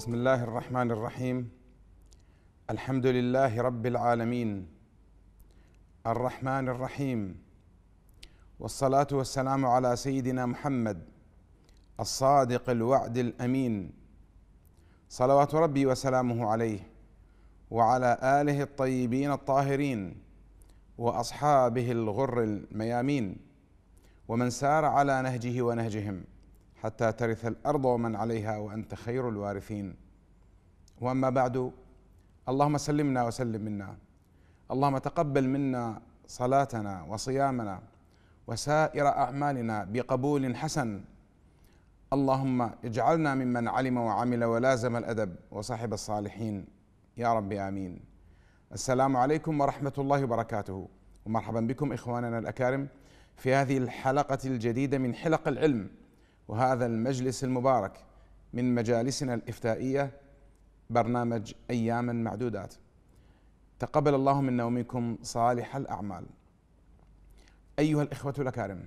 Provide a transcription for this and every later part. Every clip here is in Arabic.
بسم الله الرحمن الرحيم الحمد لله رب العالمين الرحمن الرحيم والصلاه والسلام على سيدنا محمد الصادق الوعد الامين صلوات ربي وسلامه عليه وعلى اله الطيبين الطاهرين واصحابه الغر الميامين ومن سار على نهجه ونهجهم حتى ترث الارض ومن عليها وانت خير الوارثين واما بعد اللهم سلمنا وسلم منا اللهم تقبل منا صلاتنا وصيامنا وسائر اعمالنا بقبول حسن اللهم اجعلنا ممن علم وعمل ولازم الادب وصاحب الصالحين يا رب امين السلام عليكم ورحمه الله وبركاته ومرحبا بكم اخواننا الاكارم في هذه الحلقه الجديده من حلق العلم وهذا المجلس المبارك من مجالسنا الافتائيه برنامج اياما معدودات. تقبل الله منا ومنكم صالح الاعمال. ايها الاخوه الاكارم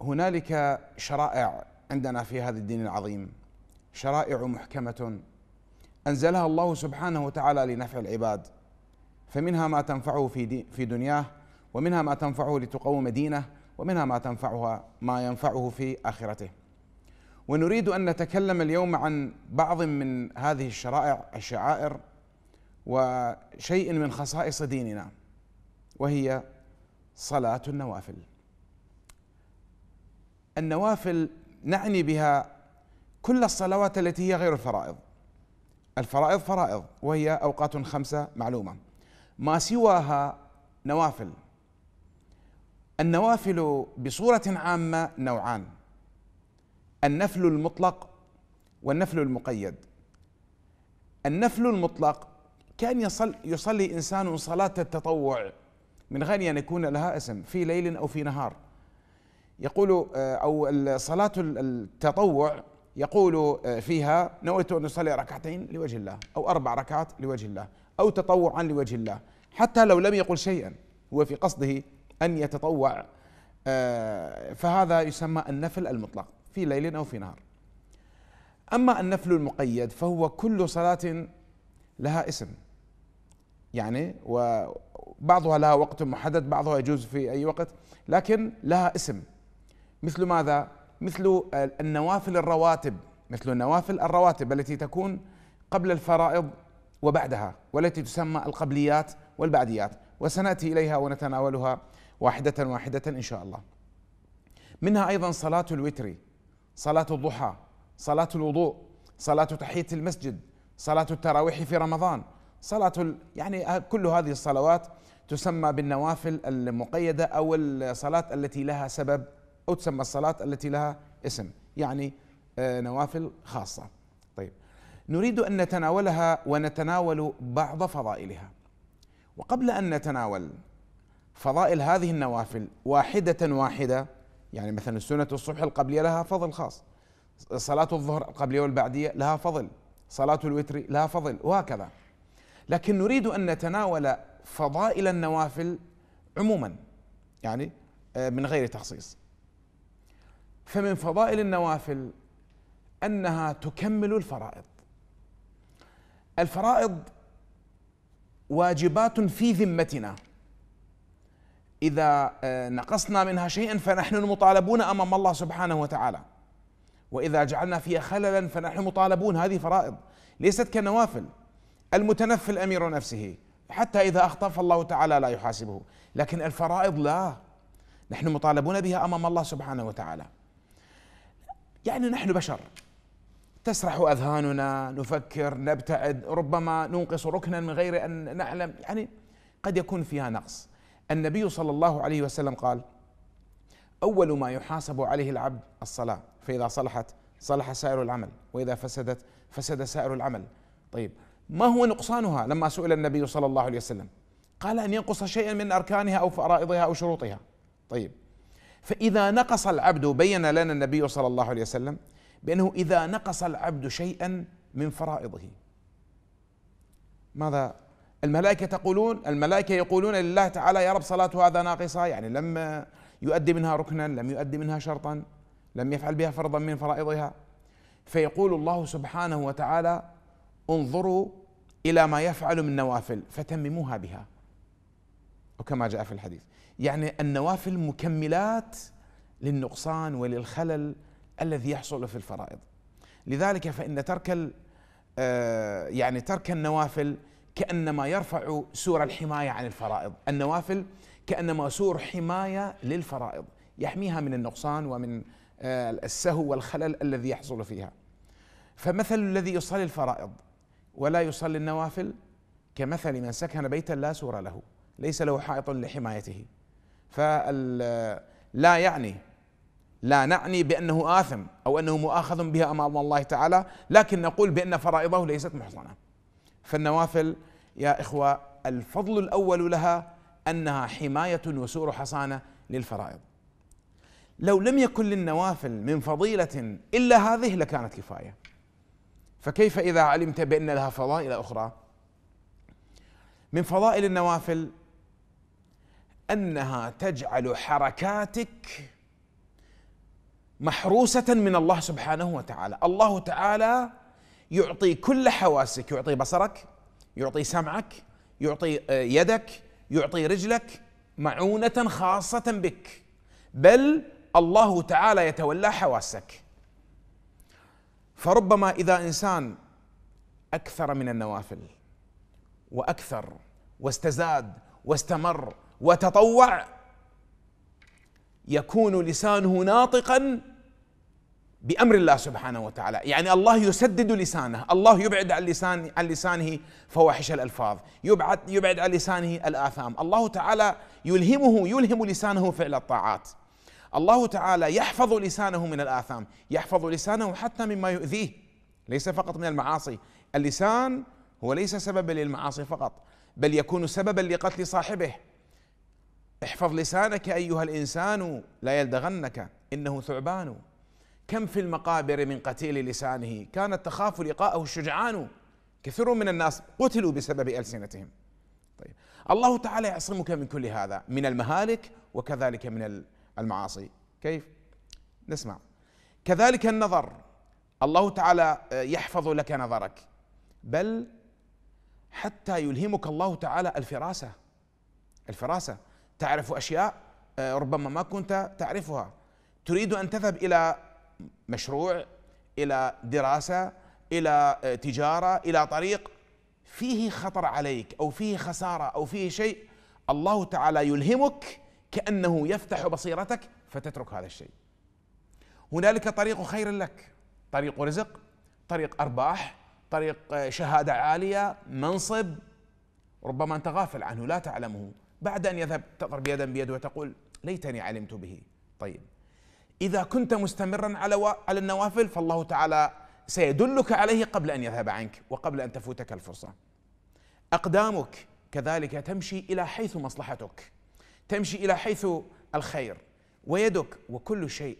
هنالك شرائع عندنا في هذا الدين العظيم شرائع محكمه انزلها الله سبحانه وتعالى لنفع العباد فمنها ما تنفعه في في دنياه ومنها ما تنفعه لتقوم دينه ومنها ما تنفعها ما ينفعه في آخرته ونريد أن نتكلم اليوم عن بعض من هذه الشرائع الشعائر وشيء من خصائص ديننا وهي صلاة النوافل النوافل نعني بها كل الصلوات التي هي غير الفرائض الفرائض فرائض وهي اوقات خمسه معلومه ما سواها نوافل النوافل بصوره عامه نوعان النفل المطلق والنفل المقيد النفل المطلق كان يصل يصلي انسان صلاه التطوع من غير ان يكون لها اسم في ليل او في نهار يقول آه، او صلاه التطوع يقول آه، فيها نويت ان اصلي ركعتين لوجه الله او اربع ركعات لوجه الله او تطوعا لوجه الله حتى لو لم يقل شيئا هو في قصده أن يتطوع آه، فهذا يسمى النفل المطلق في ليل أو في نهار أما النفل المقيد فهو كل صلاة لها اسم يعني وبعضها لها وقت محدد بعضها يجوز في أي وقت لكن لها اسم مثل ماذا؟ مثل النوافل الرواتب مثل النوافل الرواتب التي تكون قبل الفرائض وبعدها والتي تسمى القبليات والبعديات وسناتي اليها ونتناولها واحدة واحدة إن شاء الله منها أيضا صلاة الوتر صلاة الضحى صلاة الوضوء صلاة تحية المسجد صلاة التراويح في رمضان صلاة يعني كل هذه الصلوات تسمى بالنوافل المقيدة أو الصلاة التي لها سبب أو تسمى الصلاة التي لها اسم يعني آه، نوافل خاصة طيب نريد أن نتناولها ونتناول بعض فضائلها وقبل أن نتناول فضائل هذه النوافل واحدة واحدة يعني مثلا سنة الصبح القبلية لها فضل خاص صلاة الظهر القبلية والبعدية لها فضل صلاة الوتر لها فضل وهكذا لكن نريد أن نتناول فضائل النوافل عموما يعني آه، من غير تخصيص فمن فضائل النوافل أنها تكمل الفرائض الفرائض واجبات في ذمتنا إذا آه، نقصنا منها شيئا فنحن المطالبون أمام الله سبحانه وتعالى وإذا جعلنا فيها خللا فنحن مطالبون هذه فرائض ليست كالنوافل المتنفل أمير نفسه حتى إذا أخطأ فالله تعالى لا يحاسبه لكن الفرائض لا نحن مطالبون بها أمام الله سبحانه وتعالى يعني نحن بشر تسرح أذهاننا نفكر نبتعد ربما ننقص ركنا من غير أن نعلم يعني قد يكون فيها نقص النبي صلى الله عليه وسلم قال اول ما يحاسب عليه العبد الصلاه فاذا صلحت صلح سائر العمل واذا فسدت فسد سائر العمل طيب ما هو نقصانها لما سئل النبي صلى الله عليه وسلم قال ان ينقص شيئا من اركانها او فرائضها او شروطها طيب فاذا نقص العبد بين لنا النبي صلى الله عليه وسلم بانه اذا نقص العبد شيئا من فرائضه ماذا الملائكة تقولون الملائكة يقولون لله تعالى يا رب صلاة هذا ناقصة يعني لم يؤدي منها ركنا لم يؤدي منها شرطا لم يفعل بها فرضا من فرائضها فيقول الله سبحانه وتعالى انظروا إلى ما يفعل من نوافل فتمموها بها وكما جاء في الحديث يعني النوافل مكملات للنقصان وللخلل الذي يحصل في الفرائض لذلك فإن ترك آه، يعني ترك النوافل كانما يرفع سور الحمايه عن الفرائض، النوافل كانما سور حمايه للفرائض، يحميها من النقصان ومن آه، السهو والخلل الذي يحصل فيها. فمثل الذي يصلي الفرائض ولا يصلي النوافل كمثل من سكن بيتا لا سور له، ليس له حائط لحمايته. فلا آه، يعني لا نعني بانه آثم او انه مؤاخذ بها امام الله تعالى، لكن نقول بان فرائضه ليست محصنه. فالنوافل يا إخوة الفضل الأول لها أنها حماية وسور حصانة للفرائض لو لم يكن للنوافل من فضيلة إلا هذه لكانت كفاية فكيف إذا علمت بأن لها فضائل أخرى من فضائل النوافل أنها تجعل حركاتك محروسة من الله سبحانه وتعالى الله تعالى يعطي كل حواسك يعطي بصرك يعطي سمعك يعطي آه، يدك يعطي رجلك معونة خاصة بك بل الله تعالى يتولى حواسك فربما إذا إنسان أكثر من النوافل وأكثر واستزاد واستمر وتطوع يكون لسانه ناطقا بامر الله سبحانه وتعالى، يعني الله يسدد لسانه، الله يبعد عن لسان عن لسانه فواحش الالفاظ، يبعد يبعد عن لسانه الاثام، الله تعالى يلهمه يلهم لسانه فعل الطاعات. الله تعالى يحفظ لسانه من الاثام، يحفظ لسانه حتى مما يؤذيه، ليس فقط من المعاصي، اللسان هو ليس سببا للمعاصي فقط، بل يكون سببا لقتل صاحبه. احفظ لسانك ايها الانسان لا يلدغنك انه ثعبان كم في المقابر من قتيل لسانه كانت تخاف لقاءه الشجعان كثير من الناس قتلوا بسبب ألسنتهم طيب الله تعالى يعصمك من كل هذا من المهالك وكذلك من المعاصي كيف نسمع كذلك النظر الله تعالى آه، يحفظ لك نظرك بل حتى يلهمك الله تعالى الفراسة الفراسة تعرف أشياء آه، ربما ما كنت تعرفها تريد أن تذهب إلى مشروع الى دراسه الى آه، تجاره الى طريق فيه خطر عليك او فيه خساره او فيه شيء الله تعالى يلهمك كانه يفتح بصيرتك فتترك هذا الشيء. هنالك طريق خير لك، طريق رزق، طريق ارباح، طريق آه، شهاده عاليه، منصب ربما انت غافل عنه لا تعلمه، بعد ان يذهب تضرب يدا بيد وتقول ليتني علمت به. طيب إذا كنت مستمرا على على النوافل فالله تعالى سيدلك عليه قبل أن يذهب عنك وقبل أن تفوتك الفرصة أقدامك كذلك تمشي إلى حيث مصلحتك تمشي إلى حيث الخير ويدك وكل شيء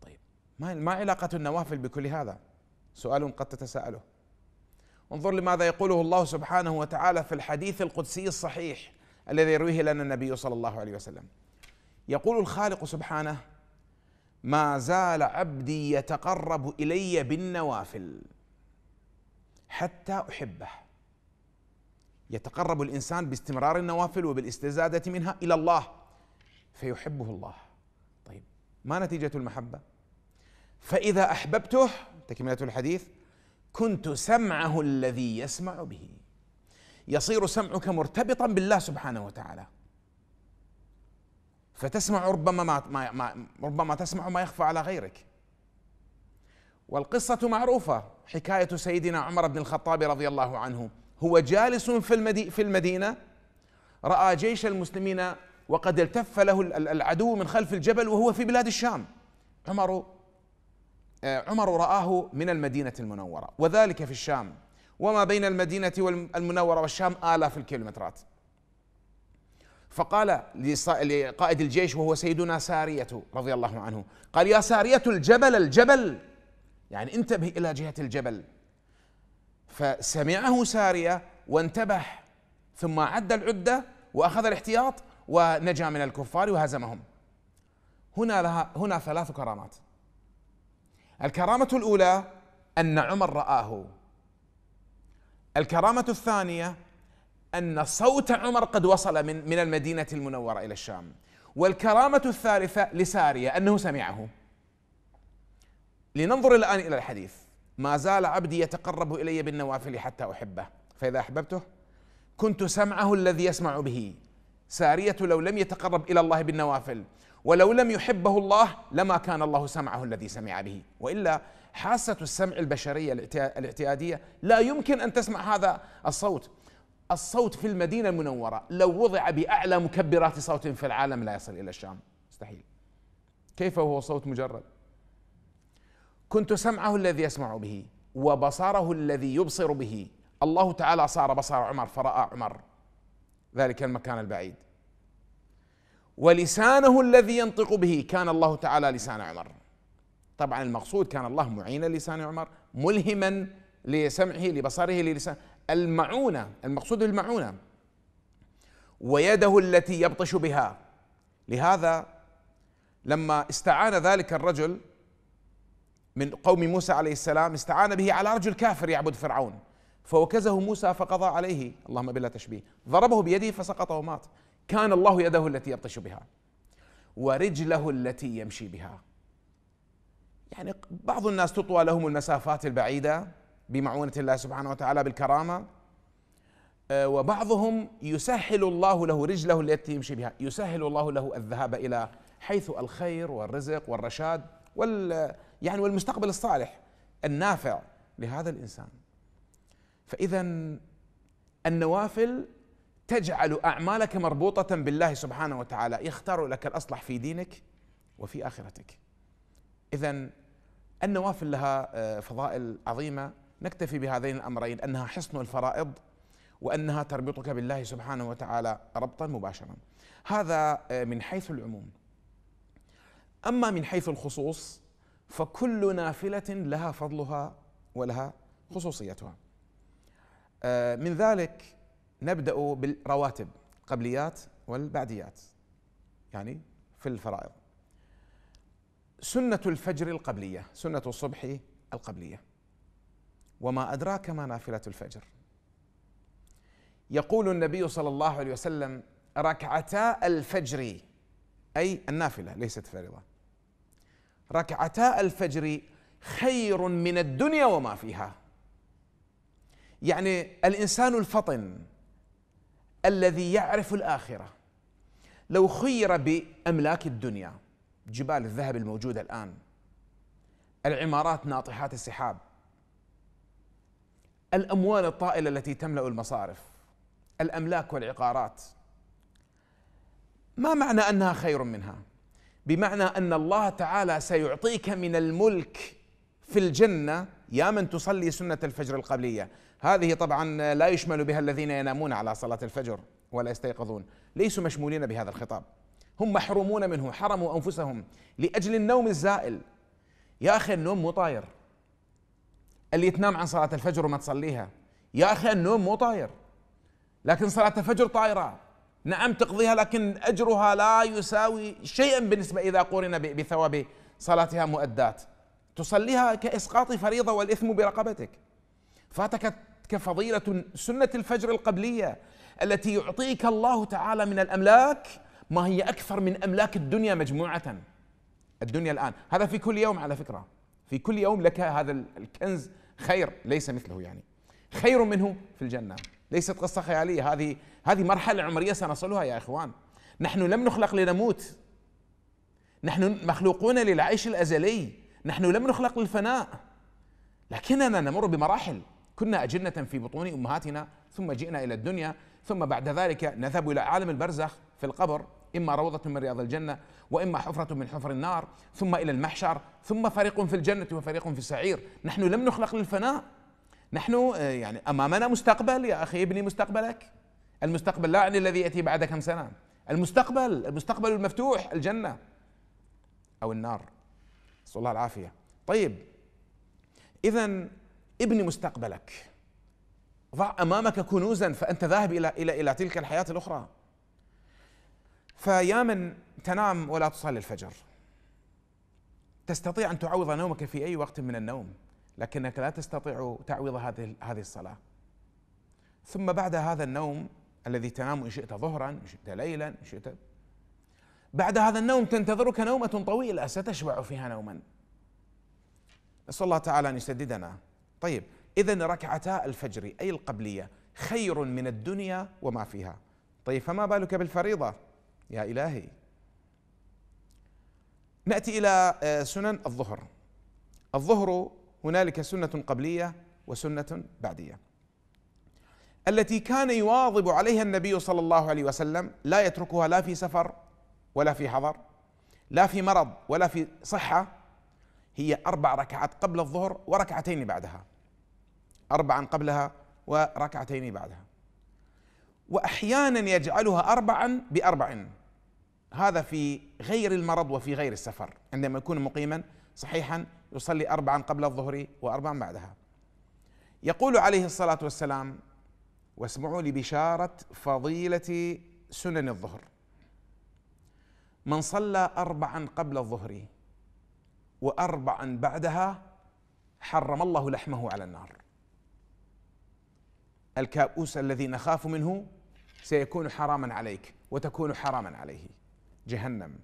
طيب ما ما علاقة النوافل بكل هذا سؤال قد تتساءله انظر لماذا يقوله الله سبحانه وتعالى في الحديث القدسي الصحيح الذي يرويه لنا النبي صلى الله عليه وسلم يقول الخالق سبحانه ما زال عبدي يتقرب الي بالنوافل حتى احبه يتقرب الانسان باستمرار النوافل وبالاستزاده منها الى الله فيحبه الله طيب ما نتيجه المحبه فاذا احببته تكمله الحديث كنت سمعه الذي يسمع به يصير سمعك مرتبطا بالله سبحانه وتعالى فتسمع ربما ما, ما, ما ربما تسمع ما يخفى على غيرك والقصة معروفة حكاية سيدنا عمر بن الخطاب رضي الله عنه هو جالس في المدي في المدينة رأى جيش المسلمين وقد التف له العدو من خلف الجبل وهو في بلاد الشام عمر آه، عمر رآه من المدينة المنورة وذلك في الشام وما بين المدينة المنورة والشام آلاف الكيلومترات فقال لقائد الجيش وهو سيدنا سارية رضي الله عنه قال يا سارية الجبل الجبل يعني انتبه إلى جهة الجبل فسمعه سارية وانتبه ثم عد العدة وأخذ الاحتياط ونجا من الكفار وهزمهم هنا لها هنا ثلاث كرامات الكرامة الأولى أن عمر رآه الكرامة الثانية أن صوت عمر قد وصل من, من المدينة المنورة إلى الشام والكرامة الثالثة لسارية أنه سمعه لننظر الآن إلى الحديث ما زال عبدي يتقرب إلي بالنوافل حتى أحبه فإذا أحببته كنت سمعه الذي يسمع به سارية لو لم يتقرب إلى الله بالنوافل ولو لم يحبه الله لما كان الله سمعه الذي سمع به وإلا حاسة السمع البشرية الاعتيادية لا يمكن أن تسمع هذا الصوت الصوت في المدينة المنورة لو وضع بأعلى مكبرات صوت في العالم لا يصل إلى الشام مستحيل كيف وهو صوت مجرد كنت سمعه الذي يسمع به وبصره الذي يبصر به الله تعالى صار بصر عمر فرأى عمر ذلك المكان البعيد ولسانه الذي ينطق به كان الله تعالى لسان عمر طبعا المقصود كان الله معينا لسان عمر ملهما لسمعه لبصره للسان المعونة المقصود بالمعونة ويده التي يبطش بها لهذا لما استعان ذلك الرجل من قوم موسى عليه السلام استعان به على رجل كافر يعبد فرعون فوكزه موسى فقضى عليه اللهم بلا تشبيه ضربه بيده فسقط ومات كان الله يده التي يبطش بها ورجله التي يمشي بها يعني بعض الناس تطوى لهم المسافات البعيده بمعونة الله سبحانه وتعالى بالكرامة آه، وبعضهم يسهل الله له رجله التي يمشي بها يسهل الله له الذهاب إلى حيث الخير والرزق والرشاد وال يعني والمستقبل الصالح النافع لهذا الإنسان فإذا النوافل تجعل أعمالك مربوطة بالله سبحانه وتعالى يختار لك الأصلح في دينك وفي آخرتك إذا النوافل لها آه، فضائل عظيمة نكتفي بهذين الامرين انها حصن الفرائض وانها تربطك بالله سبحانه وتعالى ربطا مباشرا. هذا آه، من حيث العموم. اما من حيث الخصوص فكل نافله لها فضلها ولها خصوصيتها. آه، من ذلك نبدا بالرواتب القبليات والبعديات. يعني في الفرائض. سنه الفجر القبليه، سنه الصبح القبليه. وما أدراك ما نافلة الفجر يقول النبي صلى الله عليه وسلم ركعتا الفجر أي النافلة ليست فريضة ركعتا الفجر خير من الدنيا وما فيها يعني الإنسان الفطن الذي يعرف الآخرة لو خير بأملاك الدنيا جبال الذهب الموجودة الآن العمارات ناطحات السحاب الاموال الطائله التي تملا المصارف الاملاك والعقارات ما معنى انها خير منها بمعنى ان الله تعالى سيعطيك من الملك في الجنه يا من تصلي سنه الفجر القبليه هذه طبعا لا يشمل بها الذين ينامون على صلاه الفجر ولا يستيقظون ليسوا مشمولين بهذا الخطاب هم محرومون منه حرموا انفسهم لاجل النوم الزائل يا اخي النوم مو طاير اللي تنام عن صلاه الفجر وما تصليها يا اخي النوم مو طاير لكن صلاه الفجر طايره نعم تقضيها لكن اجرها لا يساوي شيئا بالنسبه اذا قورن بثواب صلاتها مؤدات تصليها كاسقاط فريضه والاثم برقبتك فاتك كفضيله سنه الفجر القبليه التي يعطيك الله تعالى من الاملاك ما هي اكثر من املاك الدنيا مجموعه الدنيا الان هذا في كل يوم على فكره في كل يوم لك هذا الكنز خير ليس مثله يعني خير منه في الجنة ليست قصة خيالية هذه هذه مرحلة عمرية سنصلها يا إخوان نحن لم نخلق لنموت نحن مخلوقون للعيش الأزلي نحن لم نخلق للفناء لكننا نمر بمراحل كنا أجنة في بطون أمهاتنا ثم جئنا إلى الدنيا ثم بعد ذلك نذهب إلى عالم البرزخ في القبر إما روضة من رياض الجنة وإما حفرة من حفر النار ثم إلى المحشر ثم فريق في الجنة وفريق في السعير نحن لم نخلق للفناء نحن آه، يعني أمامنا مستقبل يا أخي ابني مستقبلك المستقبل لا يعني الذي يأتي بعد كم سنة المستقبل المستقبل المفتوح الجنة أو النار نسأل الله العافية طيب إذا ابني مستقبلك ضع امامك كنوزا فانت ذاهب الى الى الى تلك الحياه الاخرى فيا من تنام ولا تصلي الفجر تستطيع ان تعوض نومك في اي وقت من النوم لكنك لا تستطيع تعويض هذه هذه الصلاه ثم بعد هذا النوم الذي تنام ان شئت ظهرا ان شئت ليلا ان شئت بعد هذا النوم تنتظرك نومه طويله ستشبع فيها نوما نسال الله تعالى ان يسددنا طيب اذا ركعتا الفجر اي القبليه خير من الدنيا وما فيها طيب فما بالك بالفريضه يا إلهي نأتي إلى آه، سنن الظهر الظهر هنالك سنة قبلية وسنة بعدية التي كان يواظب عليها النبي صلى الله عليه وسلم لا يتركها لا في سفر ولا في حضر لا في مرض ولا في صحة هي أربع ركعات قبل الظهر وركعتين بعدها أربعا قبلها وركعتين بعدها واحيانا يجعلها اربعا باربع هذا في غير المرض وفي غير السفر عندما يكون مقيما صحيحا يصلي اربعا قبل الظهر واربعا بعدها يقول عليه الصلاه والسلام واسمعوا لبشاره فضيله سنن الظهر من صلى اربعا قبل الظهر واربعا بعدها حرم الله لحمه على النار الكابوس الذي نخاف منه سيكون حراما عليك وتكون حراما عليه جهنم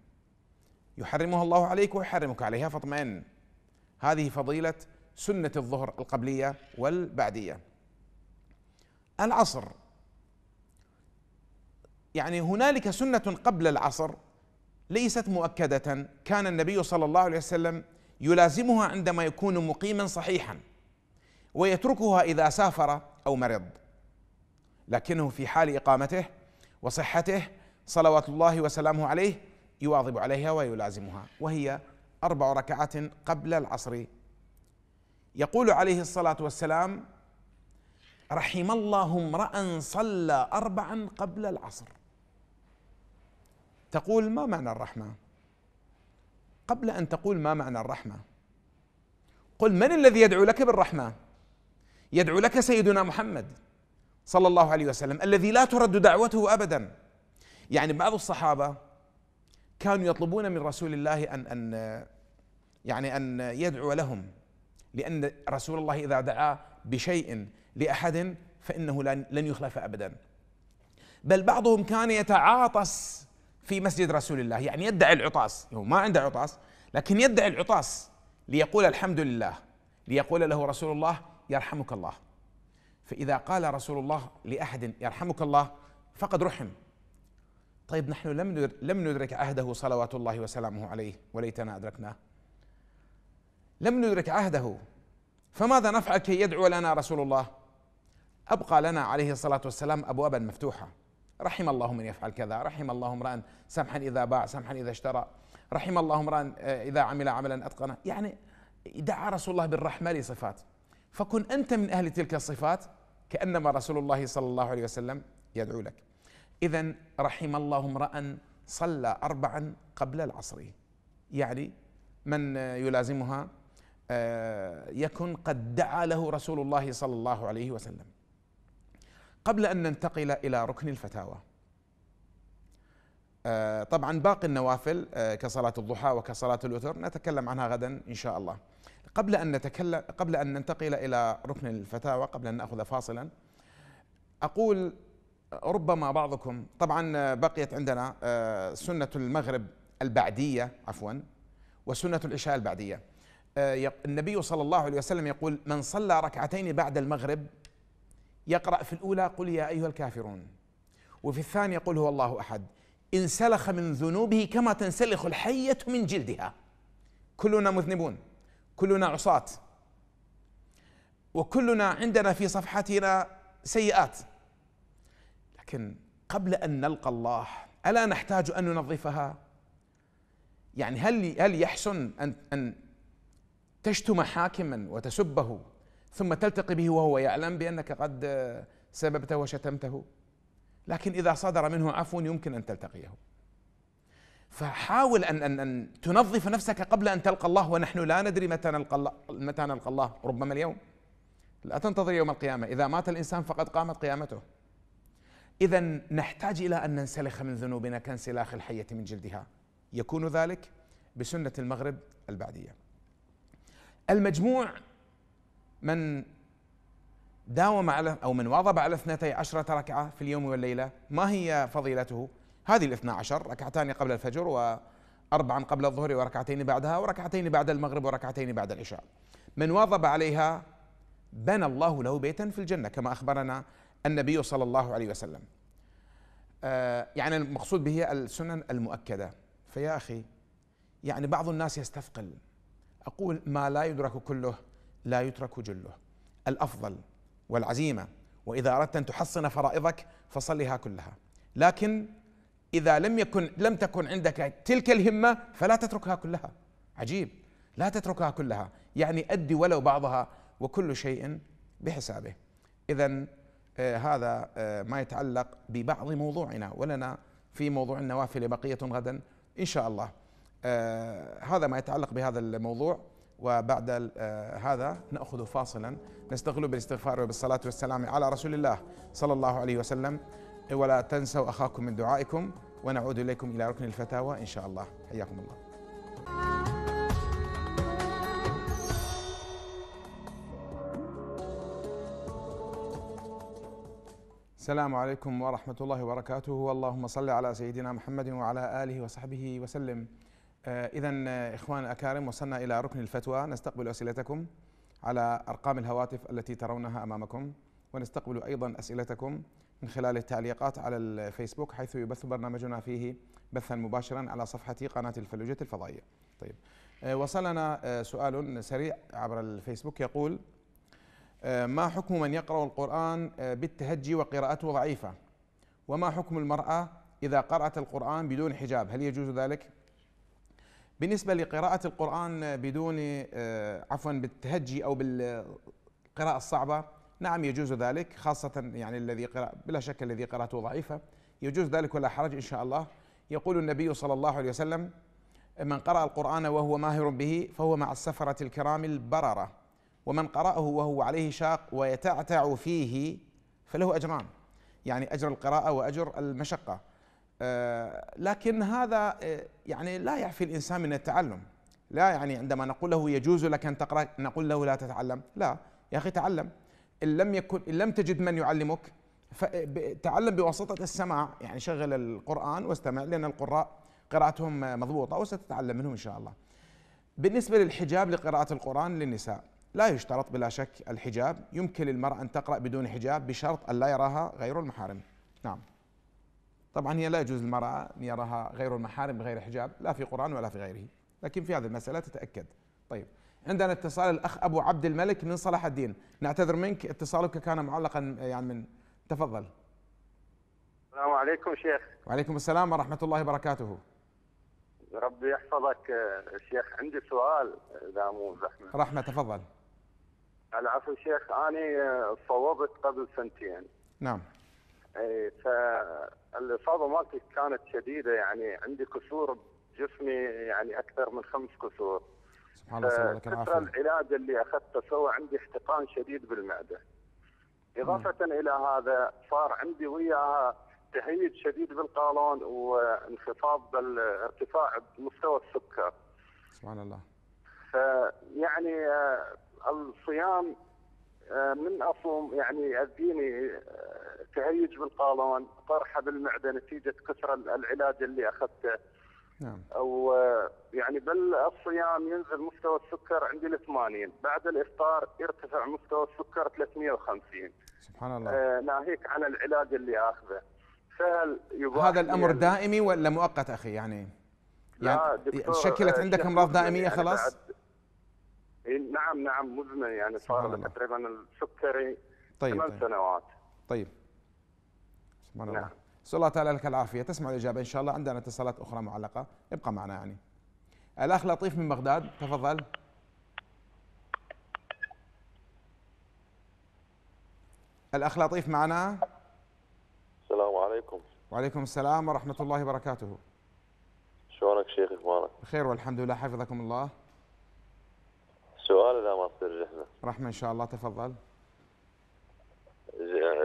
يحرمها الله عليك ويحرمك عليها فاطمئن هذه فضيلة سنة الظهر القبلية والبعدية العصر يعني هنالك سنة قبل العصر ليست مؤكدة كان النبي صلى الله عليه وسلم يلازمها عندما يكون مقيما صحيحا ويتركها إذا سافر أو مرض لكنه في حال إقامته وصحته صلوات الله وسلامه عليه يواظب عليها ويلازمها وهي أربع ركعات قبل العصر يقول عليه الصلاة والسلام رحم الله امرأ صلى أربعا قبل العصر تقول ما معنى الرحمة قبل أن تقول ما معنى الرحمة قل من الذي يدعو لك بالرحمة يدعو لك سيدنا محمد صلى الله عليه وسلم الذي لا ترد دعوته ابدا يعني بعض الصحابه كانوا يطلبون من رسول الله ان ان يعني ان يدعو لهم لان رسول الله اذا دعا بشيء لاحد فانه لن يخلف ابدا بل بعضهم كان يتعاطس في مسجد رسول الله يعني يدعي العطاس هو ما عنده عطاس لكن يدعي العطاس ليقول الحمد لله ليقول له رسول الله يرحمك الله فإذا قال رسول الله لأحد يرحمك الله فقد رحم طيب نحن لم ندرك عهده صلوات الله وسلامه عليه وليتنا أدركناه لم ندرك عهده فماذا نفعل كي يدعو لنا رسول الله أبقى لنا عليه الصلاة والسلام أبوابا مفتوحة رحم الله من يفعل كذا رحم الله امرأ سمحا إذا باع سمحا إذا اشترى رحم الله امرأ آه، إذا عمل عملا أتقنه يعني دعا رسول الله بالرحمة لصفات فكن أنت من أهل تلك الصفات كانما رسول الله صلى الله عليه وسلم يدعو لك اذا رحم الله امرا صلى اربعا قبل العصر يعني من يلازمها آه، يكن قد دعا له رسول الله صلى الله عليه وسلم قبل ان ننتقل الى ركن الفتاوى آه، طبعا باقي النوافل آه، كصلاة الضحى وكصلاة الوتر نتكلم عنها غدا إن شاء الله قبل أن نتكلم قبل أن ننتقل إلى ركن الفتاوى قبل أن نأخذ فاصلا أقول ربما بعضكم طبعا آه، بقيت عندنا سنة المغرب البعدية عفوا وسنة العشاء البعدية النبي صلى الله عليه وسلم يقول من صلى ركعتين بعد المغرب يقرأ في الأولى قل يا أيها الكافرون وفي الثانية قل هو الله أحد انسلخ من ذنوبه كما تنسلخ الحية من جلدها كلنا مذنبون كلنا عصاة وكلنا عندنا في صفحتنا سيئات لكن قبل ان نلقى الله الا نحتاج ان ننظفها يعني هل هل يحسن ان ان تشتم حاكما وتسبه ثم تلتقي به وهو يعلم بانك قد آه، سببته وشتمته لكن إذا صدر منه عفو يمكن أن تلتقيه فحاول أن, أن, أن تنظف نفسك قبل أن تلقى الله ونحن لا ندري متى نلقى الله, متى نلقى الله ربما اليوم لا تنتظر يوم القيامة إذا مات الإنسان فقد قامت قيامته إذا نحتاج إلى أن ننسلخ من ذنوبنا كانسلاخ الحية من جلدها يكون ذلك بسنة المغرب البعدية المجموع من داوم على أو من واظب على اثنتي عشرة ركعة في اليوم والليلة ما هي فضيلته هذه الاثنا عشر ركعتان قبل الفجر وأربعا قبل الظهر وركعتين بعدها وركعتين بعد المغرب وركعتين بعد العشاء من واظب عليها بنى الله له بيتا في الجنة كما أخبرنا النبي صلى الله عليه وسلم آه يعني المقصود به السنن المؤكدة فيا أخي يعني بعض الناس يستثقل أقول ما لا يدرك كله لا يترك جله الأفضل والعزيمه واذا اردت ان تحصن فرائضك فصلها كلها لكن اذا لم يكن لم تكن عندك تلك الهمه فلا تتركها كلها عجيب لا تتركها كلها يعني ادي ولو بعضها وكل شيء بحسابه اذا آه، هذا آه، ما يتعلق ببعض موضوعنا ولنا في موضوع النوافل بقيه غدا ان شاء الله آه، هذا ما يتعلق بهذا الموضوع وبعد آه، هذا ناخذ فاصلا نستغل بالاستغفار وبالصلاه والسلام على رسول الله صلى الله عليه وسلم ولا تنسوا اخاكم من دعائكم ونعود اليكم الى ركن الفتاوى ان شاء الله حياكم الله السلام عليكم ورحمة الله وبركاته اللهم صل على سيدنا محمد وعلى آله وصحبه وسلم آه، إذا آه، إخوان الأكارم وصلنا إلى ركن الفتوى نستقبل أسئلتكم على أرقام الهواتف التي ترونها أمامكم ونستقبل أيضا أسئلتكم من خلال التعليقات على الفيسبوك حيث يبث برنامجنا فيه بثا مباشرا على صفحة قناة الفلوجة الفضائية طيب آه، وصلنا سؤال سريع عبر الفيسبوك يقول ما حكم من يقرأ القرآن بالتهجي وقراءته ضعيفة وما حكم المرأة إذا قرأت القرآن بدون حجاب هل يجوز ذلك؟ بالنسبة لقراءة القرآن بدون آه، عفوا بالتهجي أو بالقراءة الصعبة نعم يجوز ذلك خاصة يعني الذي قرأ بلا شك الذي قراءته ضعيفة يجوز ذلك ولا حرج إن شاء الله يقول النبي صلى الله عليه وسلم من قرأ القرآن وهو ماهر به فهو مع السفرة الكرام البررة ومن قرأه وهو عليه شاق ويتعتع فيه فله أجران يعني أجر القراءة وأجر المشقة آه، لكن هذا آه، يعني لا يعفي الانسان من التعلم لا يعني عندما نقول له يجوز لك ان تقرا نقول له لا تتعلم لا يا اخي تعلم ان لم يكن ان لم تجد من يعلمك تعلم بواسطه السماع يعني شغل القران واستمع لان القراء قراءتهم مضبوطه وستتعلم منهم ان شاء الله. بالنسبه للحجاب لقراءه القران للنساء لا يشترط بلا شك الحجاب يمكن للمراه ان تقرا بدون حجاب بشرط ان لا يراها غير المحارم. نعم. طبعا هي لا يجوز للمرأة أن يراها غير المحارم بغير حجاب لا في قرآن ولا في غيره لكن في هذه المسألة تتأكد طيب عندنا اتصال الأخ أبو عبد الملك من صلاح الدين نعتذر منك اتصالك كان معلقا يعني من تفضل السلام عليكم شيخ وعليكم السلام ورحمة الله وبركاته ربي يحفظك شيخ عندي سؤال إذا مو زحمة رحمة تفضل العفو شيخ أنا آه، صوبت قبل سنتين نعم إيه، فالإصابة مالتي كانت شديدة يعني عندي كسور جسمي يعني أكثر من خمس كسور سبحان الله سبحان العلاج اللي أخذته سوى عندي احتقان شديد بالمعدة إضافة إلى هذا صار عندي وياها تهيج شديد بالقولون وانخفاض بالارتفاع بمستوى السكر سبحان الله فيعني آه، الصيام آه، من اصوم يعني يأذيني آه، تهيج بالقولون طرحه بالمعده نتيجه كثر العلاج اللي اخذته نعم او يعني بل الصيام ينزل مستوى السكر عندي ل 80 بعد الافطار يرتفع مستوى السكر 350 سبحان الله آه ناهيك عن العلاج اللي اخذه فهل هذا الامر دائمي ولا مؤقت اخي يعني لا يعني شكلت آه، عندك امراض يعني دائميه يعني خلاص نعم نعم مزمن يعني صار تقريبا السكري طيب ثمان طيب. سنوات طيب سبحان نعم. الله نسال الله تعالى لك العافيه تسمع الاجابه ان شاء الله عندنا اتصالات اخرى معلقه ابقى معنا يعني الاخ لطيف من بغداد تفضل الاخ لطيف معنا السلام عليكم وعليكم السلام ورحمه الله وبركاته شلونك شيخ اخبارك بخير والحمد لله حفظكم الله سؤال لا ما تصير رحمه ان شاء الله تفضل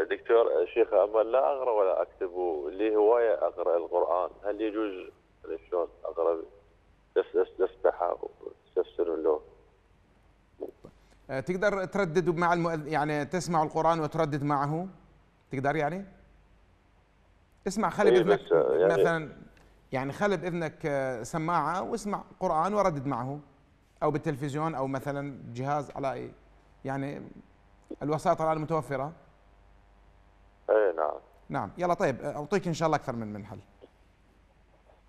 دكتور شيخ امل لا اقرا ولا اكتب لي هوايه اقرا القران هل يجوز يعني شلون اقرا تسبحه تفسر له آه، تقدر تردد مع المؤذن يعني تسمع القران وتردد معه تقدر يعني اسمع خلي إيه، باذنك آه، يعني مثلا يعني خلي باذنك آه، سماعه واسمع قران وردد معه او بالتلفزيون او مثلا جهاز على يعني الوسائط الان متوفره اي نعم نعم يلا طيب اعطيك ان شاء الله اكثر من من حل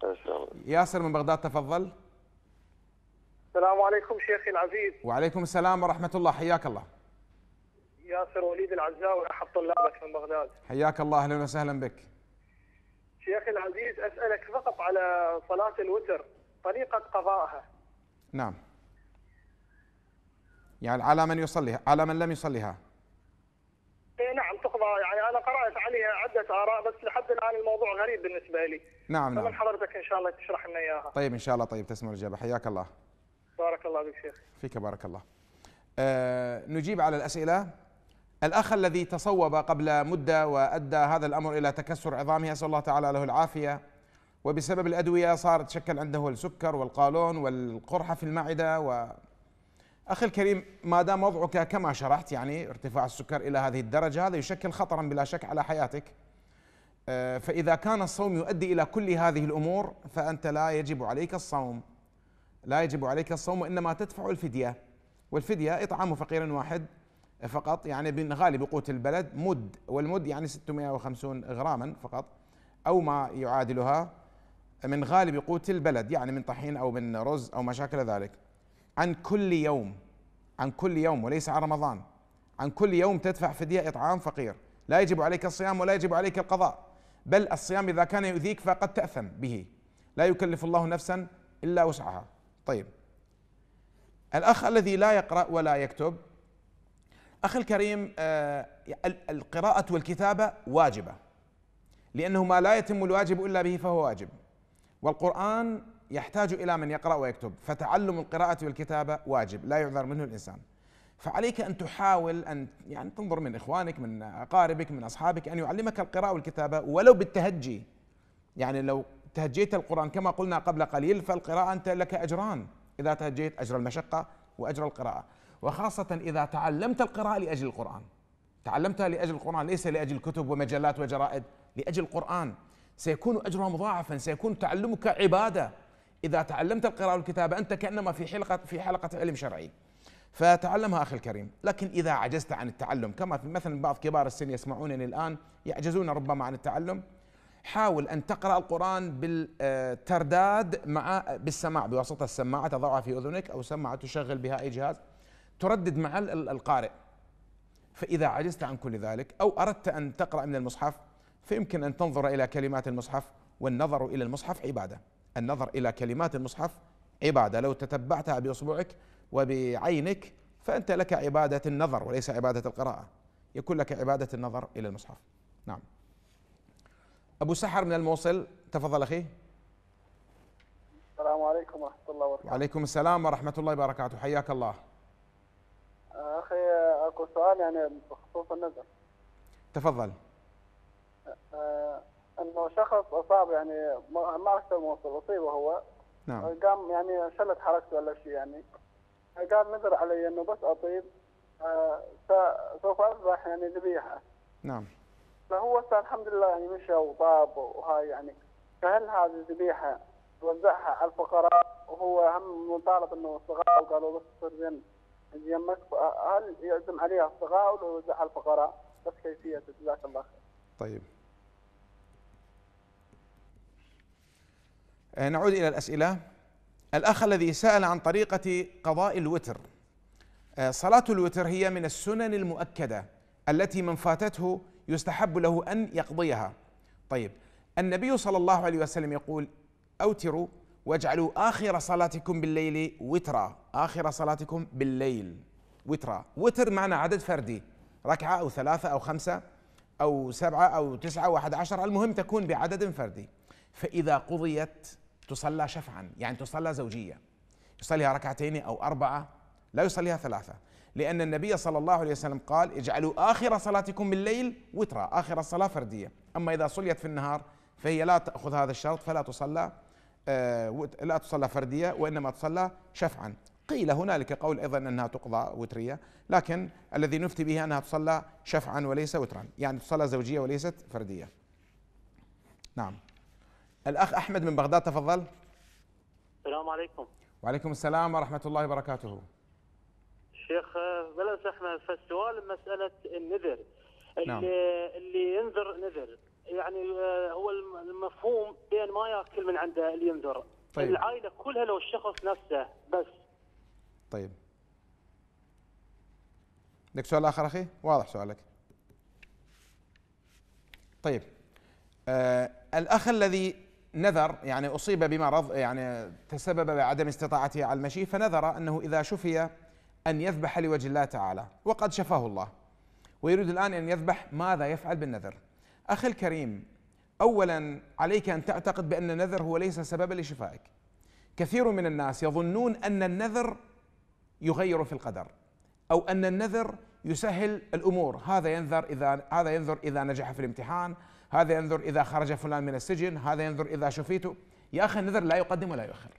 ان شاء الله ياسر من بغداد تفضل السلام عليكم شيخي العزيز وعليكم السلام ورحمه الله حياك الله ياسر وليد العزاوي احد طلابك من بغداد حياك الله اهلا وسهلا بك شيخي العزيز اسالك فقط على صلاه الوتر طريقه قضائها نعم يعني على من يصليها على من لم يصليها إيه، نعم تقضى يعني انا قرات عليها عده اراء بس لحد الان الموضوع غريب بالنسبه لي نعم نعم حضرتك ان شاء الله تشرح لنا اياها طيب ان شاء الله طيب تسمع الاجابه حياك الله بارك الله بك شيخ فيك بارك الله أه نجيب على الاسئله الاخ الذي تصوب قبل مده وادى هذا الامر الى تكسر عظامه اسال الله تعالى له العافيه وبسبب الادويه صار تشكل عنده السكر والقالون والقرحه في المعده أخي الكريم ما دام وضعك كما شرحت يعني ارتفاع السكر إلى هذه الدرجة هذا يشكل خطرا بلا شك على حياتك آه، فإذا كان الصوم يؤدي إلى كل هذه الأمور فأنت لا يجب عليك الصوم لا يجب عليك الصوم وإنما تدفع الفدية والفدية إطعام فقير واحد فقط يعني من غالب قوة البلد مد والمد يعني 650 غراما فقط أو ما يعادلها من غالب قوت البلد يعني من طحين أو من رز أو ما شاكل ذلك عن كل يوم عن كل يوم وليس عن رمضان عن كل يوم تدفع فدية إطعام فقير لا يجب عليك الصيام ولا يجب عليك القضاء بل الصيام إذا كان يؤذيك فقد تأثم به لا يكلف الله نفسا إلا وسعها طيب الأخ الذي لا يقرأ ولا يكتب أخي الكريم آه، القراءة والكتابة واجبة لأنه ما لا يتم الواجب إلا به فهو واجب والقرآن يحتاج إلى من يقرأ ويكتب فتعلم القراءة والكتابة واجب لا يعذر منه الإنسان فعليك أن تحاول أن يعني تنظر من إخوانك من أقاربك من أصحابك أن يعلمك القراءة والكتابة ولو بالتهجي يعني لو تهجيت القرآن كما قلنا قبل قليل فالقراءة أنت لك أجران إذا تهجيت أجر المشقة وأجر القراءة وخاصة إذا تعلمت القراءة لأجل القرآن تعلمتها لأجل القرآن ليس لأجل كتب ومجلات وجرائد لأجل القرآن سيكون أجرها مضاعفا سيكون تعلمك عبادة إذا تعلمت القراءة والكتابة أنت كأنما في حلقة في حلقة علم شرعي فتعلمها أخي الكريم لكن إذا عجزت عن التعلم كما في مثلا بعض كبار السن يسمعونني الآن يعجزون ربما عن التعلم حاول أن تقرأ القرآن بالترداد مع بالسماع بواسطة السماعة تضعها في أذنك أو سماعة تشغل بها أي جهاز تردد مع القارئ فإذا عجزت عن كل ذلك أو أردت أن تقرأ من المصحف فيمكن أن تنظر إلى كلمات المصحف والنظر إلى المصحف عبادة النظر إلى كلمات المصحف عبادة لو تتبعتها بإصبعك وبعينك فأنت لك عبادة النظر وليس عبادة القراءة يكون لك عبادة النظر إلى المصحف نعم أبو سحر من الموصل تفضل أخي السلام عليكم ورحمة الله وبركاته وعليكم السلام ورحمة الله وبركاته حياك الله آه، أخي أكو سؤال يعني بخصوص النذر تفضل أه انه شخص اصاب يعني ما عرفت الموصل اصيبه هو نعم قام يعني شلت حركته ولا شيء يعني قال نذر علي انه بس اطيب آه سوف اذبح يعني ذبيحه نعم فهو الحمد لله يعني مشى وطاب وهاي يعني فهل هذه الذبيحه توزعها على الفقراء وهو هم مطالب انه الصغار وقالوا بس تصير زين يمك هل يعزم عليها الصغار ولا يوزعها على الفقراء؟ بس كيفيه جزاك الله خير. طيب آه، نعود إلى الأسئلة الأخ الذي سأل عن طريقة قضاء الوتر آه، صلاة الوتر هي من السنن المؤكدة التي من فاتته يستحب له أن يقضيها طيب النبي صلى الله عليه وسلم يقول أوتروا واجعلوا آخر صلاتكم بالليل وترا آخر صلاتكم بالليل وترا وتر معنى عدد فردي ركعة أو ثلاثة أو خمسة أو سبعة أو تسعة وأحد عشر المهم تكون بعدد فردي فإذا قضيت تصلى شفعا يعني تصلى زوجية يصليها ركعتين أو أربعة لا يصليها ثلاثة لأن النبي صلى الله عليه وسلم قال اجعلوا آخر صلاتكم بالليل وترا آخر الصلاة فردية أما إذا صليت في النهار فهي لا تأخذ هذا الشرط فلا تصلى آه لا تصلى فردية وإنما تصلى شفعا قيل هنالك قول أيضا أنها تقضى وترية لكن الذي نفتي به أنها تصلى شفعا وليس وترا يعني تصلى زوجية وليست فردية نعم الأخ أحمد من بغداد تفضل السلام عليكم وعليكم السلام ورحمة الله وبركاته شيخ بلس احنا فالسؤال مسألة النذر اللي, نعم. اللي ينذر نذر يعني آه، هو المفهوم بين ما ياكل من عنده اللي ينذر طيب. العائلة كلها لو الشخص نفسه بس طيب لك سؤال آخر أخي واضح سؤالك طيب آه الأخ الذي نذر يعني أصيب بمرض يعني تسبب بعدم استطاعته على المشي فنذر أنه إذا شفي أن يذبح لوجه الله تعالى وقد شفاه الله ويريد الآن أن يذبح ماذا يفعل بالنذر أخي الكريم أولا عليك أن تعتقد بأن النذر هو ليس سببا لشفائك كثير من الناس يظنون أن النذر يغير في القدر أو أن النذر يسهل الأمور هذا ينذر إذا هذا ينذر إذا نجح في الامتحان هذا ينظر إذا خرج فلان من السجن هذا ينظر إذا شفيته يا أخي النذر لا يقدم ولا يؤخر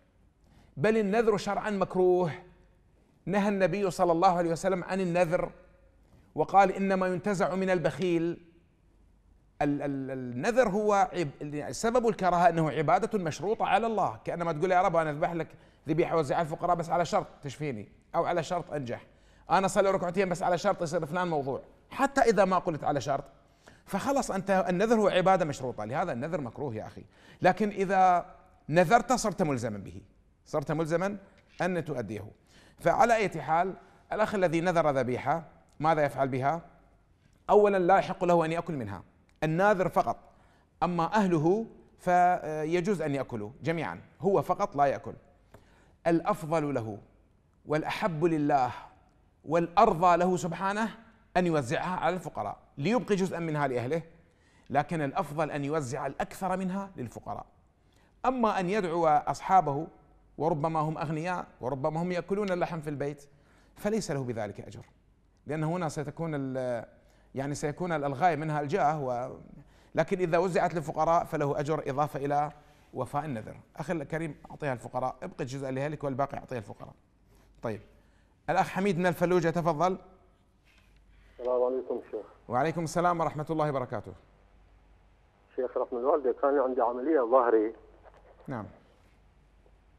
بل النذر شرعا مكروه نهى النبي صلى الله عليه وسلم عن النذر وقال إنما ينتزع من البخيل النذر هو سبب الكراهه انه عباده مشروطه على الله كانما تقول يا رب انا اذبح لك ذبيحه وزع الفقراء بس على شرط تشفيني او على شرط انجح انا اصلي ركعتين بس على شرط يصير فلان موضوع حتى اذا ما قلت على شرط فخلص أنت النذر هو عبادة مشروطة لهذا النذر مكروه يا أخي لكن إذا نذرت صرت ملزما به صرت ملزما أن تؤديه فعلى أي حال الأخ الذي نذر ذبيحة ماذا يفعل بها أولا لا يحق له أن يأكل منها الناذر فقط أما أهله فيجوز أن يأكلوا جميعا هو فقط لا يأكل الأفضل له والأحب لله والأرضى له سبحانه أن يوزعها على الفقراء ليبقي جزءا منها لأهله لكن الأفضل أن يوزع الأكثر منها للفقراء أما أن يدعو أصحابه وربما هم أغنياء وربما هم يأكلون اللحم في البيت فليس له بذلك أجر لأن هنا ستكون يعني سيكون الغاية منها الجاه و لكن إذا وزعت للفقراء فله أجر إضافة إلى وفاء النذر أخي الكريم أعطيها الفقراء ابقي جزءا لأهلك والباقي أعطيها الفقراء طيب الأخ حميد من الفلوجة تفضل السلام عليكم شيخ وعليكم السلام ورحمة الله وبركاته شيخ رقم الوالدة كان عندي عملية ظهري نعم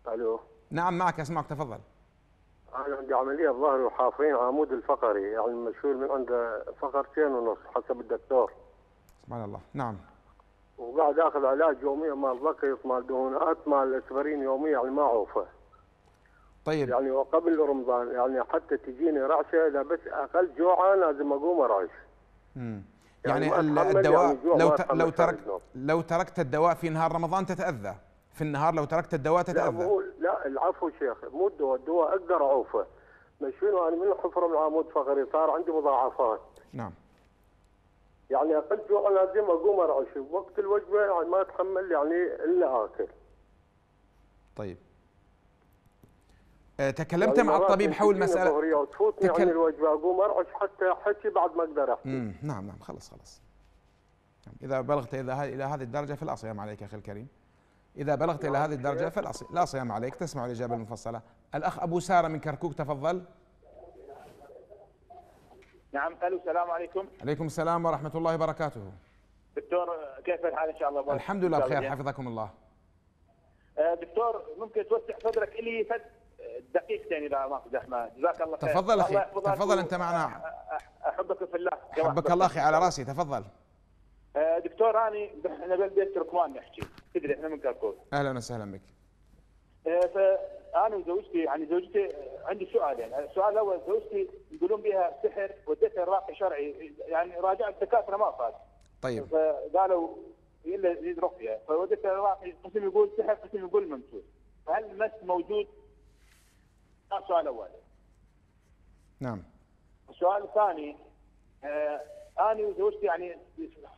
ألو نعم معك أسمعك تفضل أنا عندي عملية ظهري وحافرين عمود الفقري يعني مشهور من عند فقرتين ونص حسب الدكتور سبحان الله نعم وقاعد اخذ علاج يوميا مال ضكيط مال دهونات مال اسبرين يوميا يعني ما عوفه طيب يعني وقبل رمضان يعني حتى تجيني رعشه اذا بس اقل جوعا لازم اقوم ارعش امم يعني, يعني الدواء يعني لو لو تركت لو تركت الدواء في نهار رمضان تتاذى في النهار لو تركت الدواء تتاذى لا, لا العفو شيخ مو الدواء الدواء اقدر اعوفه مشفين انا من الحفره من عمود فقري صار عندي مضاعفات نعم يعني اقل جوع لازم اقوم ارعش وقت الوجبه يعني ما اتحمل يعني الا اكل طيب آه، تكلمت يعني مع الطبيب حول مساله تفوتني عن الوجبه اقوم ارعش حتى احكي بعد ما اقدر احكي نعم نعم خلص خلص نعم، اذا بلغت الى هذه الدرجه فلا صيام عليك اخي الكريم اذا بلغت الى نعم. هذه الدرجه فلا لا صيام عليك تسمع الاجابه نعم. المفصله الاخ ابو ساره من كركوك تفضل نعم الو السلام عليكم عليكم السلام ورحمه الله وبركاته دكتور كيف الحال ان شاء الله الحمد لله بخير حفظكم الله آه، دكتور ممكن توسع صدرك لي فد دقيقتين اذا ما في زحمه جزاك الله خير تفضل اخي تفضل انت معنا احبك في الله احبك الله اخي على راسي تفضل آه، دكتور اني احنا بالبيت تركمان نحكي تدري احنا من كركوك اهلا وسهلا بك آه، فانا وزوجتي يعني زوجتي عندي سؤال يعني السؤال الاول زوجتي يقولون بها سحر وديتها راقي شرعي يعني راجعت الدكاتره ما فات طيب فقالوا الا زيد رقيه فوديتها راقي قسم يقول سحر قسم يقول ممسوس فهل المس موجود هذا السؤال الاول نعم السؤال الثاني آه انا وزوجتي يعني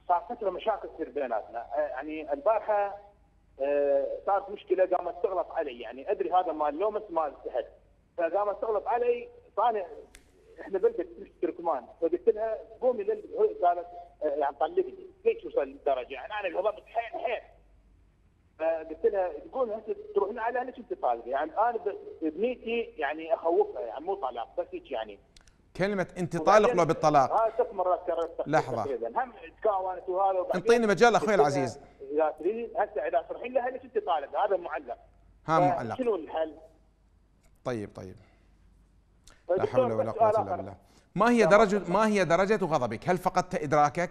صارت لنا مشاكل تصير بيناتنا آه يعني البارحه آه صارت مشكله قامت تغلط علي يعني ادري هذا مال بس مال سهل فقامت تغلط علي طالع احنا بالبيت تركمان فقلت لها قومي قالت آه، يعني طلقني ليش وصل للدرجه يعني انا غضبت حيل حيل فقلت لها تقول انت تروحين على اهلك انت طالب يعني انا بنيتي يعني اخوفها يعني مو طلاق بس هيك يعني كلمة انت طالق لو بالطلاق هاي ثلاث مرات كررت لحظة هم تكاونت وهذا انطيني مجال اخوي العزيز اذا تريدين هسه اذا تروحين لاهلك انت طالق هذا معلق ها معلق شنو الحل؟ طيب طيب لا حول ولا قوة الا بالله ما هي درجة ما هي درجة غضبك؟ هل فقدت ادراكك؟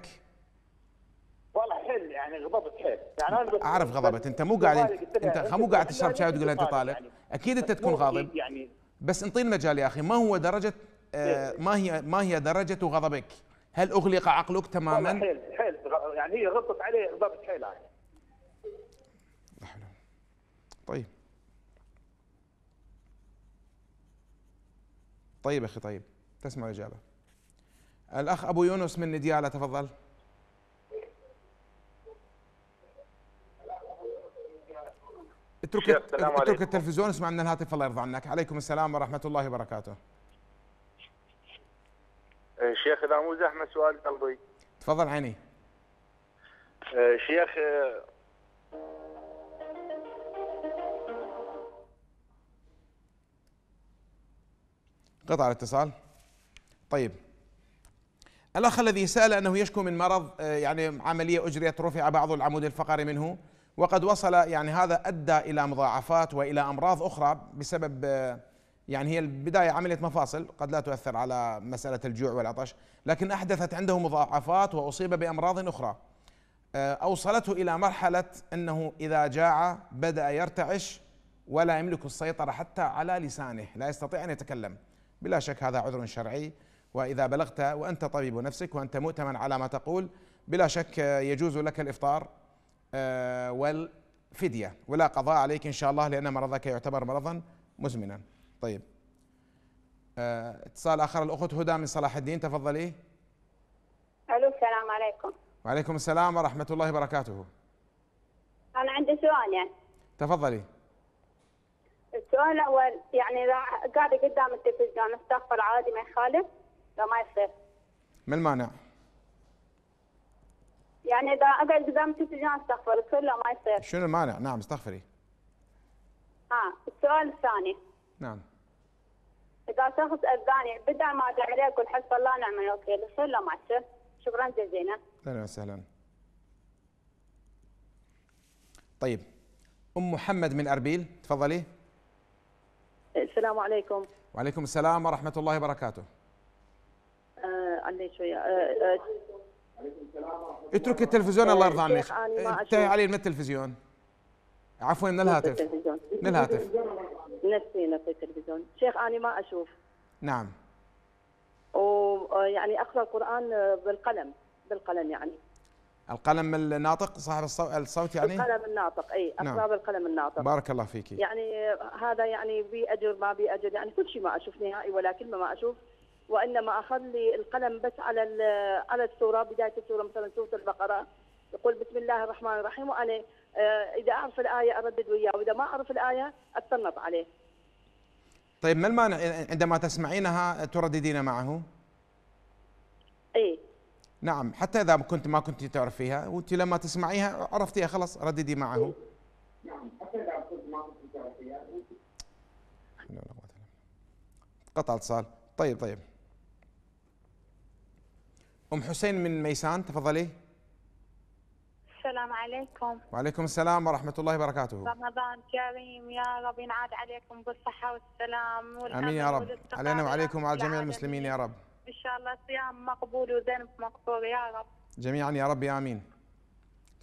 حيل يعني غضبت حيل يعني انا اعرف غضبت انت مو قاعد انت مو قاعد تشرب شاي وتقول انت طالق يعني اكيد انت تكون غاضب يعني بس انطينا المجال يا اخي ما هو درجه آه إيه. ما هي ما هي درجه غضبك؟ هل اغلق عقلك تماما؟ حيل حيل يعني هي غلطت عليه غضبت حيل يعني. طيب طيب اخي طيب تسمع الاجابه الاخ ابو يونس من ندياله تفضل اترك اترك التلفزيون اسمع من الهاتف الله يرضى عنك عليكم السلام ورحمه الله وبركاته إيه، شيخ اذا مو زحمه سؤال قلبي تفضل عيني إيه، شيخ إيه، قطع الاتصال طيب الاخ الذي سال انه يشكو من مرض يعني عمليه اجريت رفع بعض العمود الفقري منه وقد وصل يعني هذا ادى الى مضاعفات والى امراض اخرى بسبب يعني هي البدايه عمليه مفاصل قد لا تؤثر على مساله الجوع والعطش لكن احدثت عنده مضاعفات واصيب بامراض اخرى آه، اوصلته الى مرحله انه اذا جاع بدا يرتعش ولا يملك السيطره حتى على لسانه لا يستطيع ان يتكلم بلا شك هذا عذر شرعي واذا بلغت وانت طبيب نفسك وانت مؤتمن على ما تقول بلا شك يجوز لك الافطار آه، والفدية ولا قضاء عليك إن شاء الله لأن مرضك يعتبر مرضا مزمنا طيب آه، اتصال آخر الأخت هدى من صلاح الدين تفضلي ألو السلام عليكم وعليكم السلام ورحمة الله وبركاته أنا عندي سؤال يعني تفضلي السؤال الأول يعني إذا قاعدة قدام التلفزيون استغفر عادي ما يخالف لا ما يصير ما المانع؟ يعني اذا اقعد قدام التلفزيون استغفر كله ما يصير شنو المانع نعم استغفري ها السؤال الثاني نعم اذا شخص اذاني بدا ما ادعي عليه اقول حسب الله نعم الوكيل ولا ما يصير شكرا جزيلا اهلا وسهلا طيب ام محمد من اربيل تفضلي السلام عليكم وعليكم السلام ورحمه الله وبركاته آه علي شويه آه آه اتركي التلفزيون الله يرضى عنك انت علي من التلفزيون عفوا من الهاتف من الهاتف نفسي نفسي التلفزيون شيخ انا ما اشوف نعم ويعني آه، اقرا القران آه، بالقلم بالقلم يعني القلم الناطق صاحب الصوت يعني القلم الناطق اي اقرا نعم. بالقلم الناطق بارك الله فيك يعني آه، هذا يعني بي اجر ما بي اجر يعني كل شيء ما اشوف نهائي ولا كلمه ما اشوف وانما اخذ لي القلم بس على على السوره بدايه السوره مثلا سوره البقره يقول بسم الله الرحمن الرحيم وانا آه، اذا اعرف الايه اردد وياه واذا ما اعرف الايه اتنط عليه. طيب ما المانع عندما تسمعينها ترددين معه؟ اي نعم حتى اذا كنت ما كنت تعرفيها وانت لما تسمعيها عرفتيها خلاص رددي معه. نعم حتى اذا كنت ما كنت تعرفيها قطع اتصال طيب طيب ام حسين من ميسان تفضلي السلام عليكم وعليكم السلام ورحمة الله وبركاته رمضان كريم يا رب ينعاد عليكم بالصحة والسلام آمين يا رب علينا وعليكم وعلى جميع المسلمين يا رب إن شاء الله صيام مقبول وذنب مقبول يا رب جميعا يا رب آمين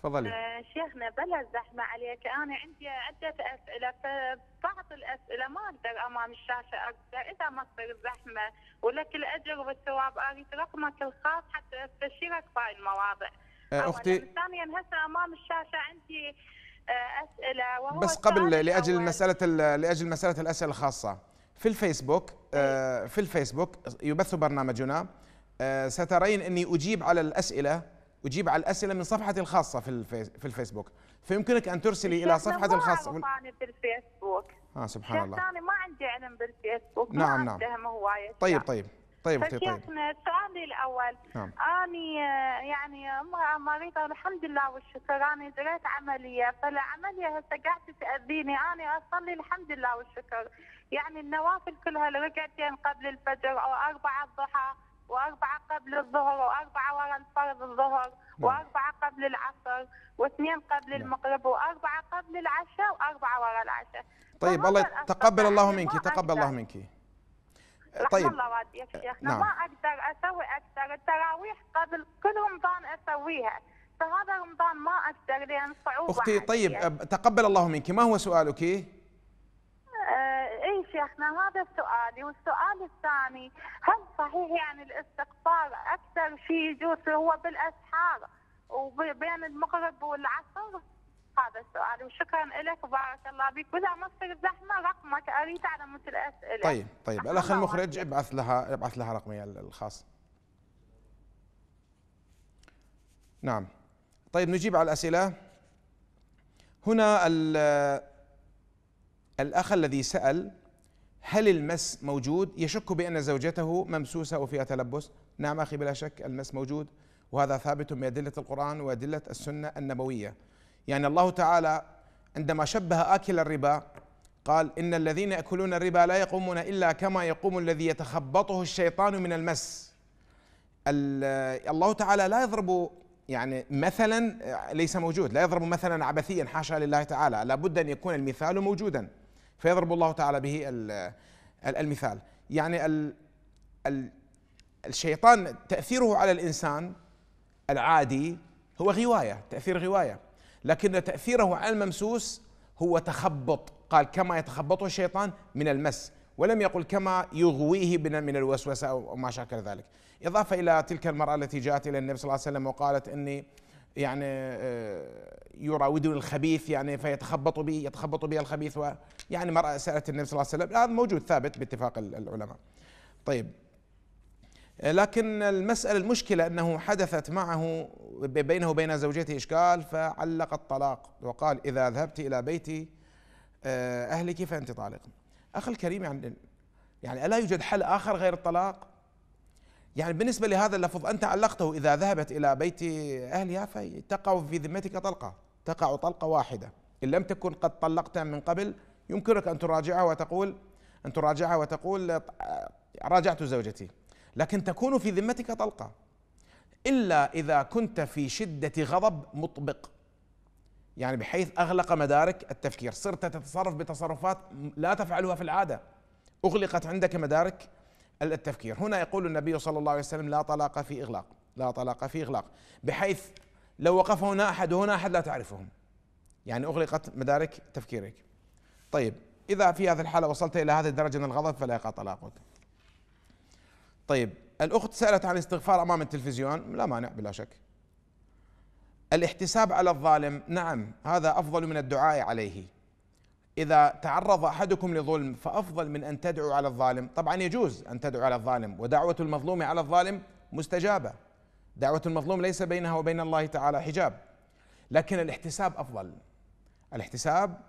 تفضلي آه شيخنا بلا زحمه عليك انا عندي عده اسئله فبعض الاسئله ما اقدر امام الشاشه اقدر اذا ما تصير زحمه ولك الاجر والثواب اريد رقمك الخاص حتى استشيرك في المواضع آه اختي ثانيا هسه امام الشاشه عندي آه، اسئله وهو بس قبل لاجل أول. مساله لاجل مساله الاسئله الخاصه في الفيسبوك آه، إيه. في الفيسبوك يبث برنامجنا آه، سترين اني اجيب على الاسئله أجيب على الأسئلة من صفحتي الخاصة في في الفيسبوك فيمكنك أن ترسلي إلى صفحتي الخاصة ما في الفيسبوك آه سبحان الله أنا ما عندي علم بالفيسبوك نعم ما نعم, نعم. هواية طيب طيب طيب طيب طيب سؤالي الاول نعم. اني آه، يعني امراه مريضه الحمد لله والشكر انا دريت عمليه فالعمليه هسه قاعده تاذيني انا اصلي الحمد لله والشكر يعني النوافل كلها ركعتين قبل الفجر او اربعه الضحى وأربعة قبل الظهر وأربعة ورا فرض الظهر نعم. وأربعة قبل العصر واثنين قبل نعم. المغرب وأربعة قبل العشاء وأربعة ورا العشاء طيب الله تقبل الله يعني منك تقبل الله منك أه، طيب الله يا شيخنا نعم. ما أقدر أسوي أكثر التراويح قبل كل رمضان أسويها فهذا رمضان ما أقدر لأن صعوبة أختي طيب تقبل الله منك ما هو سؤالك؟ آه، اي شيخنا هذا سؤالي والسؤال الثاني هل صحيح يعني الاستقطاب اكثر شيء يجوز هو بالاسحار وبين المغرب والعصر هذا السؤال وشكرا لك وبارك الله بك واذا ما تصير زحمه رقمك اريد على مثل الاسئله طيب طيب الاخ المخرج ابعث لها ابعث لها رقمي الخاص نعم طيب نجيب على الاسئله هنا الأخ الذي سأل هل المس موجود يشك بأن زوجته ممسوسة وفيها تلبس نعم أخي بلا شك المس موجود وهذا ثابت بأدلة القرآن وأدلة السنة النبوية يعني الله تعالى عندما شبه آكل الربا قال إن الذين يأكلون الربا لا يقومون إلا كما يقوم الذي يتخبطه الشيطان من المس الله تعالى لا يضرب يعني مثلا ليس موجود لا يضرب مثلا عبثيا حاشا لله تعالى لابد أن يكون المثال موجودا فيضرب الله تعالى به المثال يعني ال ال الشيطان تأثيره على الإنسان العادي هو غواية تأثير غواية لكن تأثيره على الممسوس هو تخبط قال كما يتخبطه الشيطان من المس ولم يقل كما يغويه من الوسوسة أو ما شاكل ذلك إضافة إلى تلك المرأة التي جاءت إلى النبي صلى الله عليه وسلم وقالت إني يعني آه، يراودون الخبيث يعني فيتخبط به يتخبط به الخبيث ويعني يعني مرأة سألت النبي صلى الله عليه وسلم هذا موجود ثابت باتفاق العلماء طيب لكن المسألة المشكلة أنه حدثت معه بينه وبين زوجته إشكال فعلق الطلاق وقال إذا ذهبت إلى بيتي آه، أهلك فأنت طالق أخي الكريم يعني يعني ألا يوجد حل آخر غير الطلاق يعني بالنسبة لهذا اللفظ أنت علقته إذا ذهبت إلى بيت أهلها فتقع في ذمتك طلقة تقع طلقة واحدة إن لم تكن قد طلقت من قبل يمكنك أن تراجعها وتقول أن تراجعها وتقول راجعت زوجتي لكن تكون في ذمتك طلقة إلا إذا كنت في شدة غضب مطبق يعني بحيث أغلق مدارك التفكير صرت تتصرف بتصرفات لا تفعلها في العادة أغلقت عندك مدارك التفكير هنا يقول النبي صلى الله عليه وسلم لا طلاق في إغلاق لا طلاق في إغلاق بحيث لو وقف هنا أحد وهنا أحد لا تعرفهم يعني أغلقت مدارك تفكيرك طيب إذا في هذه الحالة وصلت إلى هذه الدرجة من الغضب فلا يقع طلاقك طيب الأخت سألت عن الاستغفار أمام التلفزيون لا مانع بلا شك الاحتساب على الظالم نعم هذا أفضل من الدعاء عليه إذا تعرض أحدكم لظلم فأفضل من أن تدعو على الظالم طبعا يجوز أن تدعو على الظالم ودعوة المظلوم على الظالم مستجابة دعوة المظلوم ليس بينها وبين الله تعالى حجاب لكن الاحتساب أفضل الاحتساب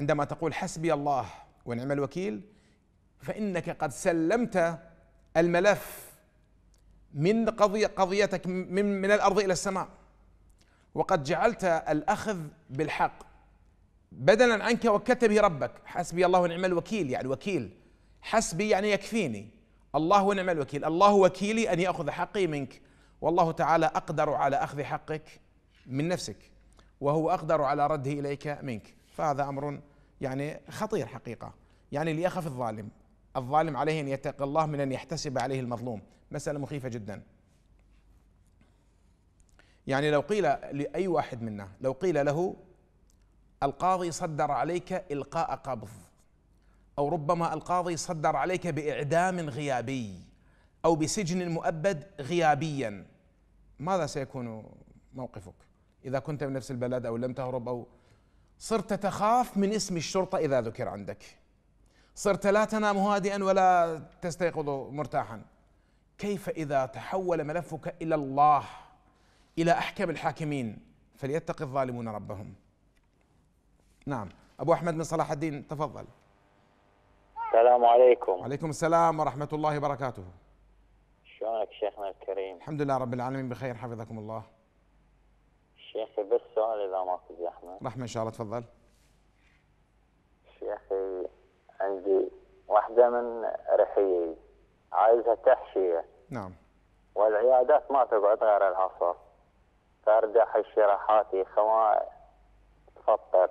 عندما تقول حسبي الله ونعم الوكيل فإنك قد سلمت الملف من قضية قضيتك من, من الأرض إلى السماء وقد جعلت الأخذ بالحق بدلا عنك به ربك حسبي الله ونعم الوكيل يعني وكيل حسبي يعني يكفيني الله ونعم الوكيل الله وكيلي أن يأخذ حقي منك والله تعالى أقدر على أخذ حقك من نفسك وهو أقدر على رده إليك منك فهذا أمر يعني خطير حقيقة يعني ليخف الظالم الظالم عليه أن يتقي الله من أن يحتسب عليه المظلوم مسألة مخيفة جدا يعني لو قيل لأي واحد منا لو قيل له القاضي صدر عليك إلقاء قبض أو ربما القاضي صدر عليك بإعدام غيابي أو بسجن مؤبد غيابيا ماذا سيكون موقفك إذا كنت من نفس البلد أو لم تهرب أو صرت تخاف من اسم الشرطة إذا ذكر عندك صرت لا تنام هادئا ولا تستيقظ مرتاحا كيف إذا تحول ملفك إلى الله إلى أحكم الحاكمين فليتق الظالمون ربهم نعم أبو أحمد من صلاح الدين تفضل السلام عليكم وعليكم السلام ورحمة الله وبركاته شلونك شيخنا الكريم الحمد لله رب العالمين بخير حفظكم الله شيخي بس سؤال إذا ما في زحمة رحمة إن شاء الله تفضل شيخي عندي واحدة من رحيي عايزها تحشية نعم والعيادات ما تقعد غير العصر فارجع الشراحات راحاتي تفطر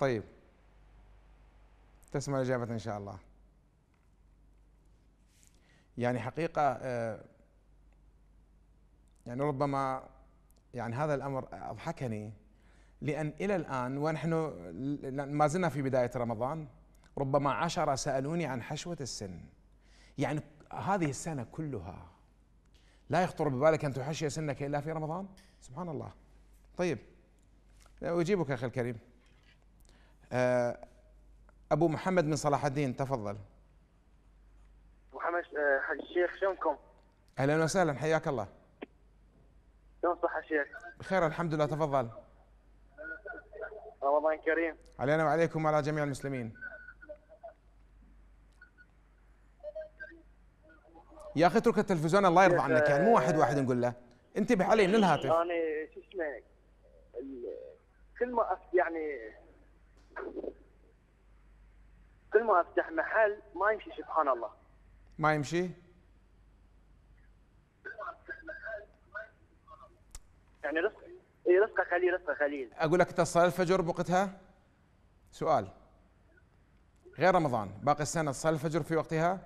طيب تسمع الإجابة إن شاء الله يعني حقيقة آه، يعني ربما يعني هذا الأمر أضحكني لأن إلى الآن ونحن ما زلنا في بداية رمضان ربما عشرة سألوني عن حشوة السن يعني هذه السنة كلها لا يخطر ببالك أن تحشي سنك إلا في رمضان سبحان الله طيب أجيبك أخي الكريم آه، ابو محمد من صلاح الدين تفضل محمد آه، حق الشيخ شلونكم؟ اهلا وسهلا حياك الله شلون صح الشيخ؟ بخير الحمد لله تفضل رمضان كريم علينا وعليكم وعلى جميع المسلمين يا اخي اترك التلفزيون الله يرضى عنك يعني مو واحد واحد نقول له انتبه علي من الهاتف انا يعني شو اسمه كل ما يعني كل ما افتح محل ما يمشي سبحان الله ما يمشي؟ يعني رزق اي رزقه خليل رزقه خليل اقول لك تصلي الفجر بوقتها؟ سؤال غير رمضان باقي السنه تصلي الفجر في وقتها؟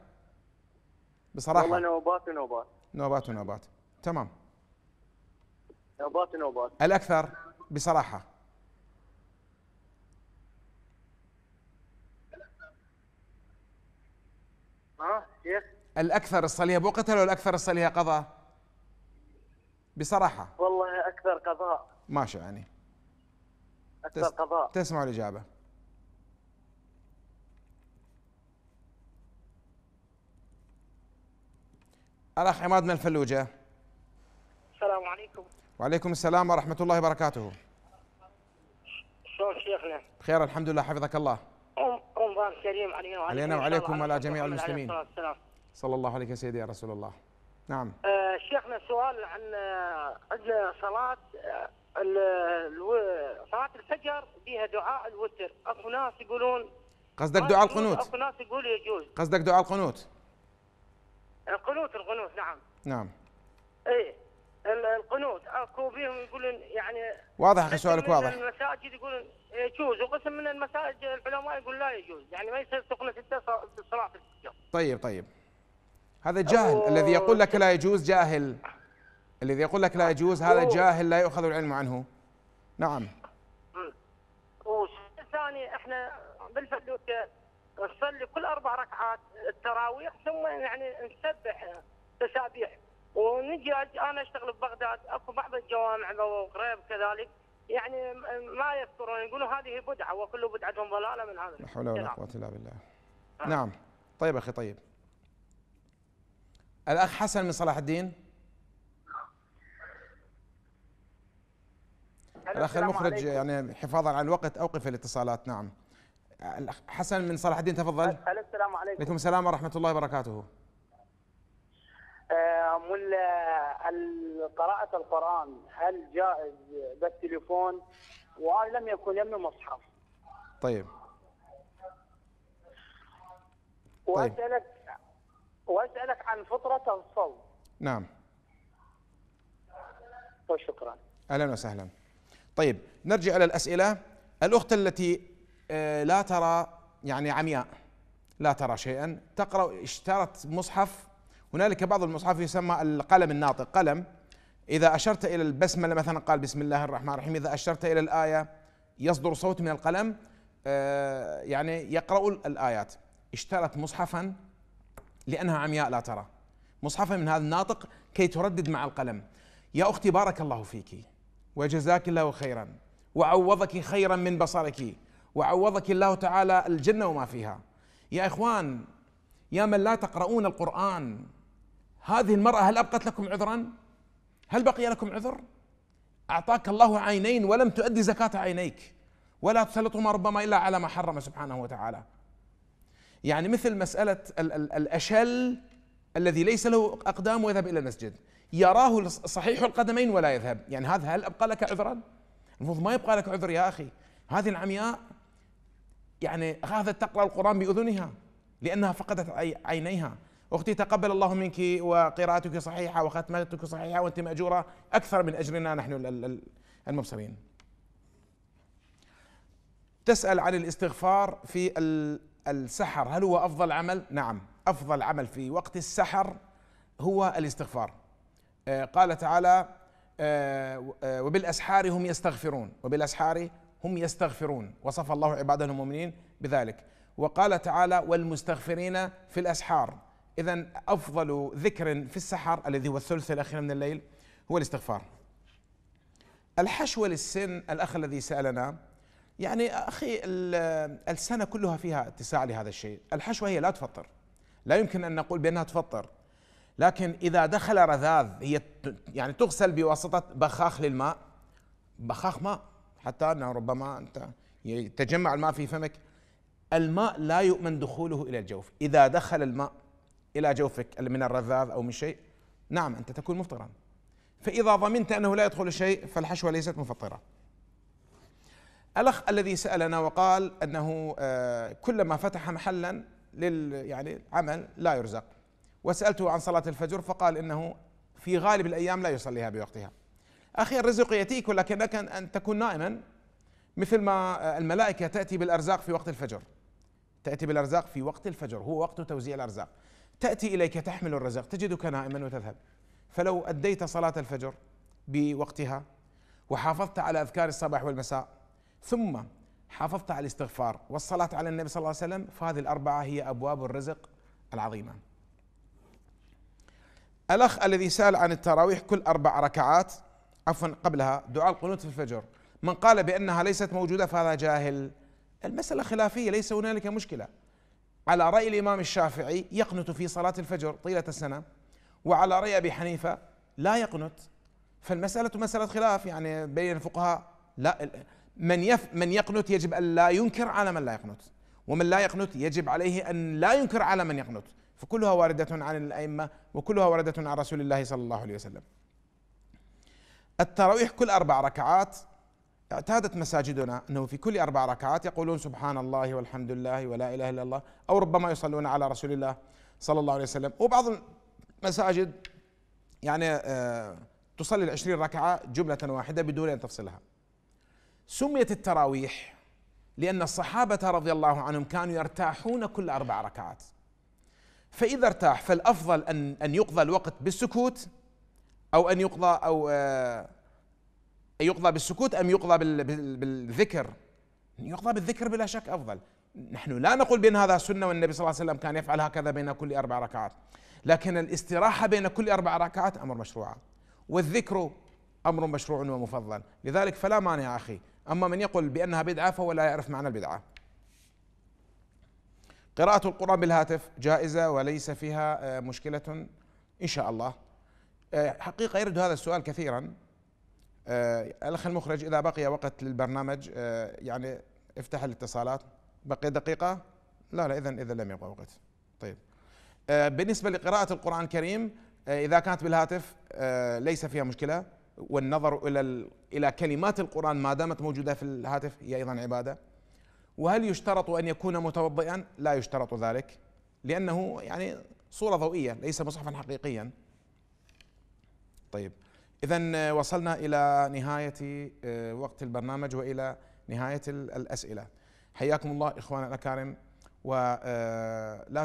بصراحه والله نوبات ونوبات نوبات ونوبات تمام نوبات ونوبات الاكثر بصراحه اه كيف؟ الاكثر الصليها بوقتها ولا الاكثر الصليها قضاء؟ بصراحه والله اكثر قضاء ماشي يعني اكثر قضاء تسمعوا الاجابه الاخ عماد من الفلوجه السلام عليكم وعليكم السلام ورحمه الله وبركاته شلون شيخنا؟ بخير الحمد لله حفظك الله رمضان كريم علينا وعليكم علينا وعليكم وعلى جميع المسلمين صلى الله عليك يا سيدي يا رسول الله نعم آه شيخنا سؤال عن آه، عندنا صلاة آه، صلاة الفجر فيها دعاء الوتر اكو ناس يقولون قصدك دعاء القنوت اكو ناس يقول يجوز قصدك دعاء القنوت القنوت القنوت نعم نعم ايه القنوت اكو بهم يقولون يعني واضح سؤالك واضح المساجد يقولون إيه، يجوز وقسم من المساجد العلماء يقول لا يجوز يعني ما يصير تقنة الصلاة في الفجر طيب طيب هذا جاهل أوه. الذي يقول لك لا يجوز جاهل الذي يقول لك لا يجوز هذا جاهل لا يؤخذ العلم عنه نعم الثاني احنا بالفلوكة نصلي كل اربع ركعات التراويح ثم يعني نسبح تسابيح ونجي انا اشتغل ببغداد اكو بعض الجوامع وغريب كذلك يعني ما يذكرون يقولوا هذه بدعه وكل بدعه ضلاله من هذا لا حول ولا قوه الا بالله آه. نعم طيب اخي طيب الاخ حسن من صلاح الدين الاخ المخرج عليكم. يعني حفاظا على الوقت اوقف الاتصالات نعم الاخ حسن من صلاح الدين تفضل السلام عليكم وعليكم السلام ورحمه الله وبركاته آه، ملا قراءة القرآن هل جائز بالتليفون؟ وأن لم يكن يمي مصحف. طيب. طيب. وأسألك وأسألك عن فطرة الصوم. نعم. وشكرا. طيب، أهلا وسهلا. طيب نرجع إلى الأسئلة. الأخت التي آه، لا ترى يعني عمياء لا ترى شيئا تقرأ اشترت مصحف هنالك بعض المصحف يسمى القلم الناطق قلم إذا أشرت إلى البسملة مثلا قال بسم الله الرحمن الرحيم إذا أشرت إلى الآية يصدر صوت من القلم آه، يعني يقرأ الآيات اشترت مصحفا لأنها عمياء لا ترى مصحفا من هذا الناطق كي تردد مع القلم يا أختي بارك الله فيك وجزاك الله خيرا وعوضك خيرا من بصرك وعوضك الله تعالى الجنة وما فيها يا إخوان يا من لا تقرؤون القرآن هذه المرأة هل أبقت لكم عذرا هل بقي لكم عذر أعطاك الله عينين ولم تؤدي زكاة عينيك ولا تسلطهما ربما إلا على ما حرم سبحانه وتعالى يعني مثل مسألة ال ال الأشل الذي ليس له أقدام ويذهب إلى المسجد يراه صحيح القدمين ولا يذهب يعني هذا هل أبقى لك عذرا المفروض ما يبقى لك عذر يا أخي هذه العمياء يعني هذا تقرأ القرآن بأذنها لأنها فقدت عينيها أختي تقبل الله منك وقراءتك صحيحة وختمتك صحيحة وأنت مأجورة أكثر من أجرنا نحن المبصرين تسأل عن الاستغفار في السحر هل هو أفضل عمل؟ نعم أفضل عمل في وقت السحر هو الاستغفار آه، قال تعالى آه، آه، وبالأسحار هم يستغفرون وبالأسحار هم يستغفرون وصف الله عباده المؤمنين بذلك وقال تعالى والمستغفرين في الأسحار إذا أفضل ذكر في السحر الذي هو الثلث الأخير من الليل هو الاستغفار الحشوة للسن الأخ الذي سألنا يعني أخي السنة كلها فيها اتساع لهذا الشيء الحشوة هي لا تفطر لا يمكن أن نقول بأنها تفطر لكن إذا دخل رذاذ هي يعني تغسل بواسطة بخاخ للماء بخاخ ماء حتى أنه ربما أنت يتجمع الماء في فمك الماء لا يؤمن دخوله إلى الجوف إذا دخل الماء إلى جوفك من الرذاذ أو من شيء نعم أنت تكون مفطرا فإذا ضمنت أنه لا يدخل شيء فالحشوة ليست مفطرة الأخ الذي سألنا وقال أنه آه، كلما فتح محلا لل يعني عمل لا يرزق وسألته عن صلاة الفجر فقال إنه في غالب الأيام لا يصليها بوقتها أخي الرزق يأتيك ولكنك أن تكون نائما مثل ما آه، الملائكة تأتي بالأرزاق في وقت الفجر تأتي بالأرزاق في وقت الفجر هو وقت توزيع الأرزاق تأتي إليك تحمل الرزق تجدك نائما وتذهب فلو أديت صلاة الفجر بوقتها وحافظت على أذكار الصباح والمساء ثم حافظت على الاستغفار والصلاة على النبي صلى الله عليه وسلم فهذه الأربعة هي أبواب الرزق العظيمة الأخ الذي سأل عن التراويح كل أربع ركعات عفوا قبلها دعاء القنوت في الفجر من قال بأنها ليست موجودة فهذا جاهل المسألة خلافية ليس هنالك مشكلة على رأي الإمام الشافعي يقنت في صلاة الفجر طيلة السنة وعلى رأي أبي حنيفة لا يقنت فالمسألة مسألة خلاف يعني بين الفقهاء لا من يف من يقنت يجب أن لا ينكر على من لا يقنت ومن لا يقنت يجب عليه أن لا ينكر على من يقنت فكلها واردة عن الأئمة وكلها واردة عن رسول الله صلى الله عليه وسلم التراويح كل أربع ركعات اعتادت مساجدنا انه في كل اربع ركعات يقولون سبحان الله والحمد لله ولا اله الا الله او ربما يصلون على رسول الله صلى الله عليه وسلم وبعض المساجد يعني آه، تصلي العشرين ركعة جملة واحدة بدون أن تفصلها سميت التراويح لأن الصحابة رضي الله عنهم كانوا يرتاحون كل أربع ركعات فإذا ارتاح فالأفضل أن أن يقضى الوقت بالسكوت أو أن يقضى أو آه، يقضى بالسكوت أم يقضى بالذكر يقضى بالذكر بلا شك أفضل نحن لا نقول بأن هذا سنة والنبي صلى الله عليه وسلم كان يفعل هكذا بين كل أربع ركعات لكن الاستراحة بين كل أربع ركعات أمر مشروع والذكر أمر مشروع ومفضل لذلك فلا مانع أخي أما من يقول بأنها بدعة فهو لا يعرف معنى البدعة قراءة القرآن بالهاتف جائزة وليس فيها آه، مشكلة إن شاء الله آه، حقيقة يرد هذا السؤال كثيرا الاخ آه، المخرج اذا بقي وقت للبرنامج آه، يعني افتح الاتصالات بقي دقيقه لا لا اذا اذا لم يبقى وقت طيب آه، بالنسبه لقراءه القران الكريم اذا كانت بالهاتف ليس فيها مشكله والنظر الى الى كلمات القران ما دامت موجوده في الهاتف هي ايضا عباده وهل يشترط ان يكون متوضئا لا يشترط ذلك لانه يعني صوره ضوئيه ليس مصحفا حقيقيا طيب إذا آه، وصلنا إلى نهاية آه، وقت البرنامج وإلى نهاية الأسئلة حياكم الله إخواننا الأكارم ولا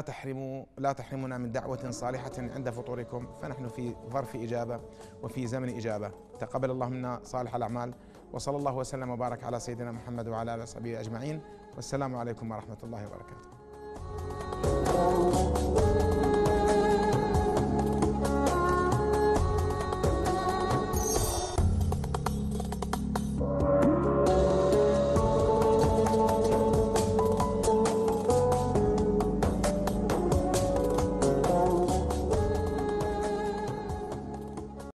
آه، تحرموا لا تحرمونا من دعوة صالحة عند فطوركم فنحن في ظرف إجابة وفي زمن إجابة تقبل الله منا صالح الأعمال وصلى الله وسلم وبارك على سيدنا محمد وعلى آله وصحبه أجمعين والسلام عليكم ورحمة الله وبركاته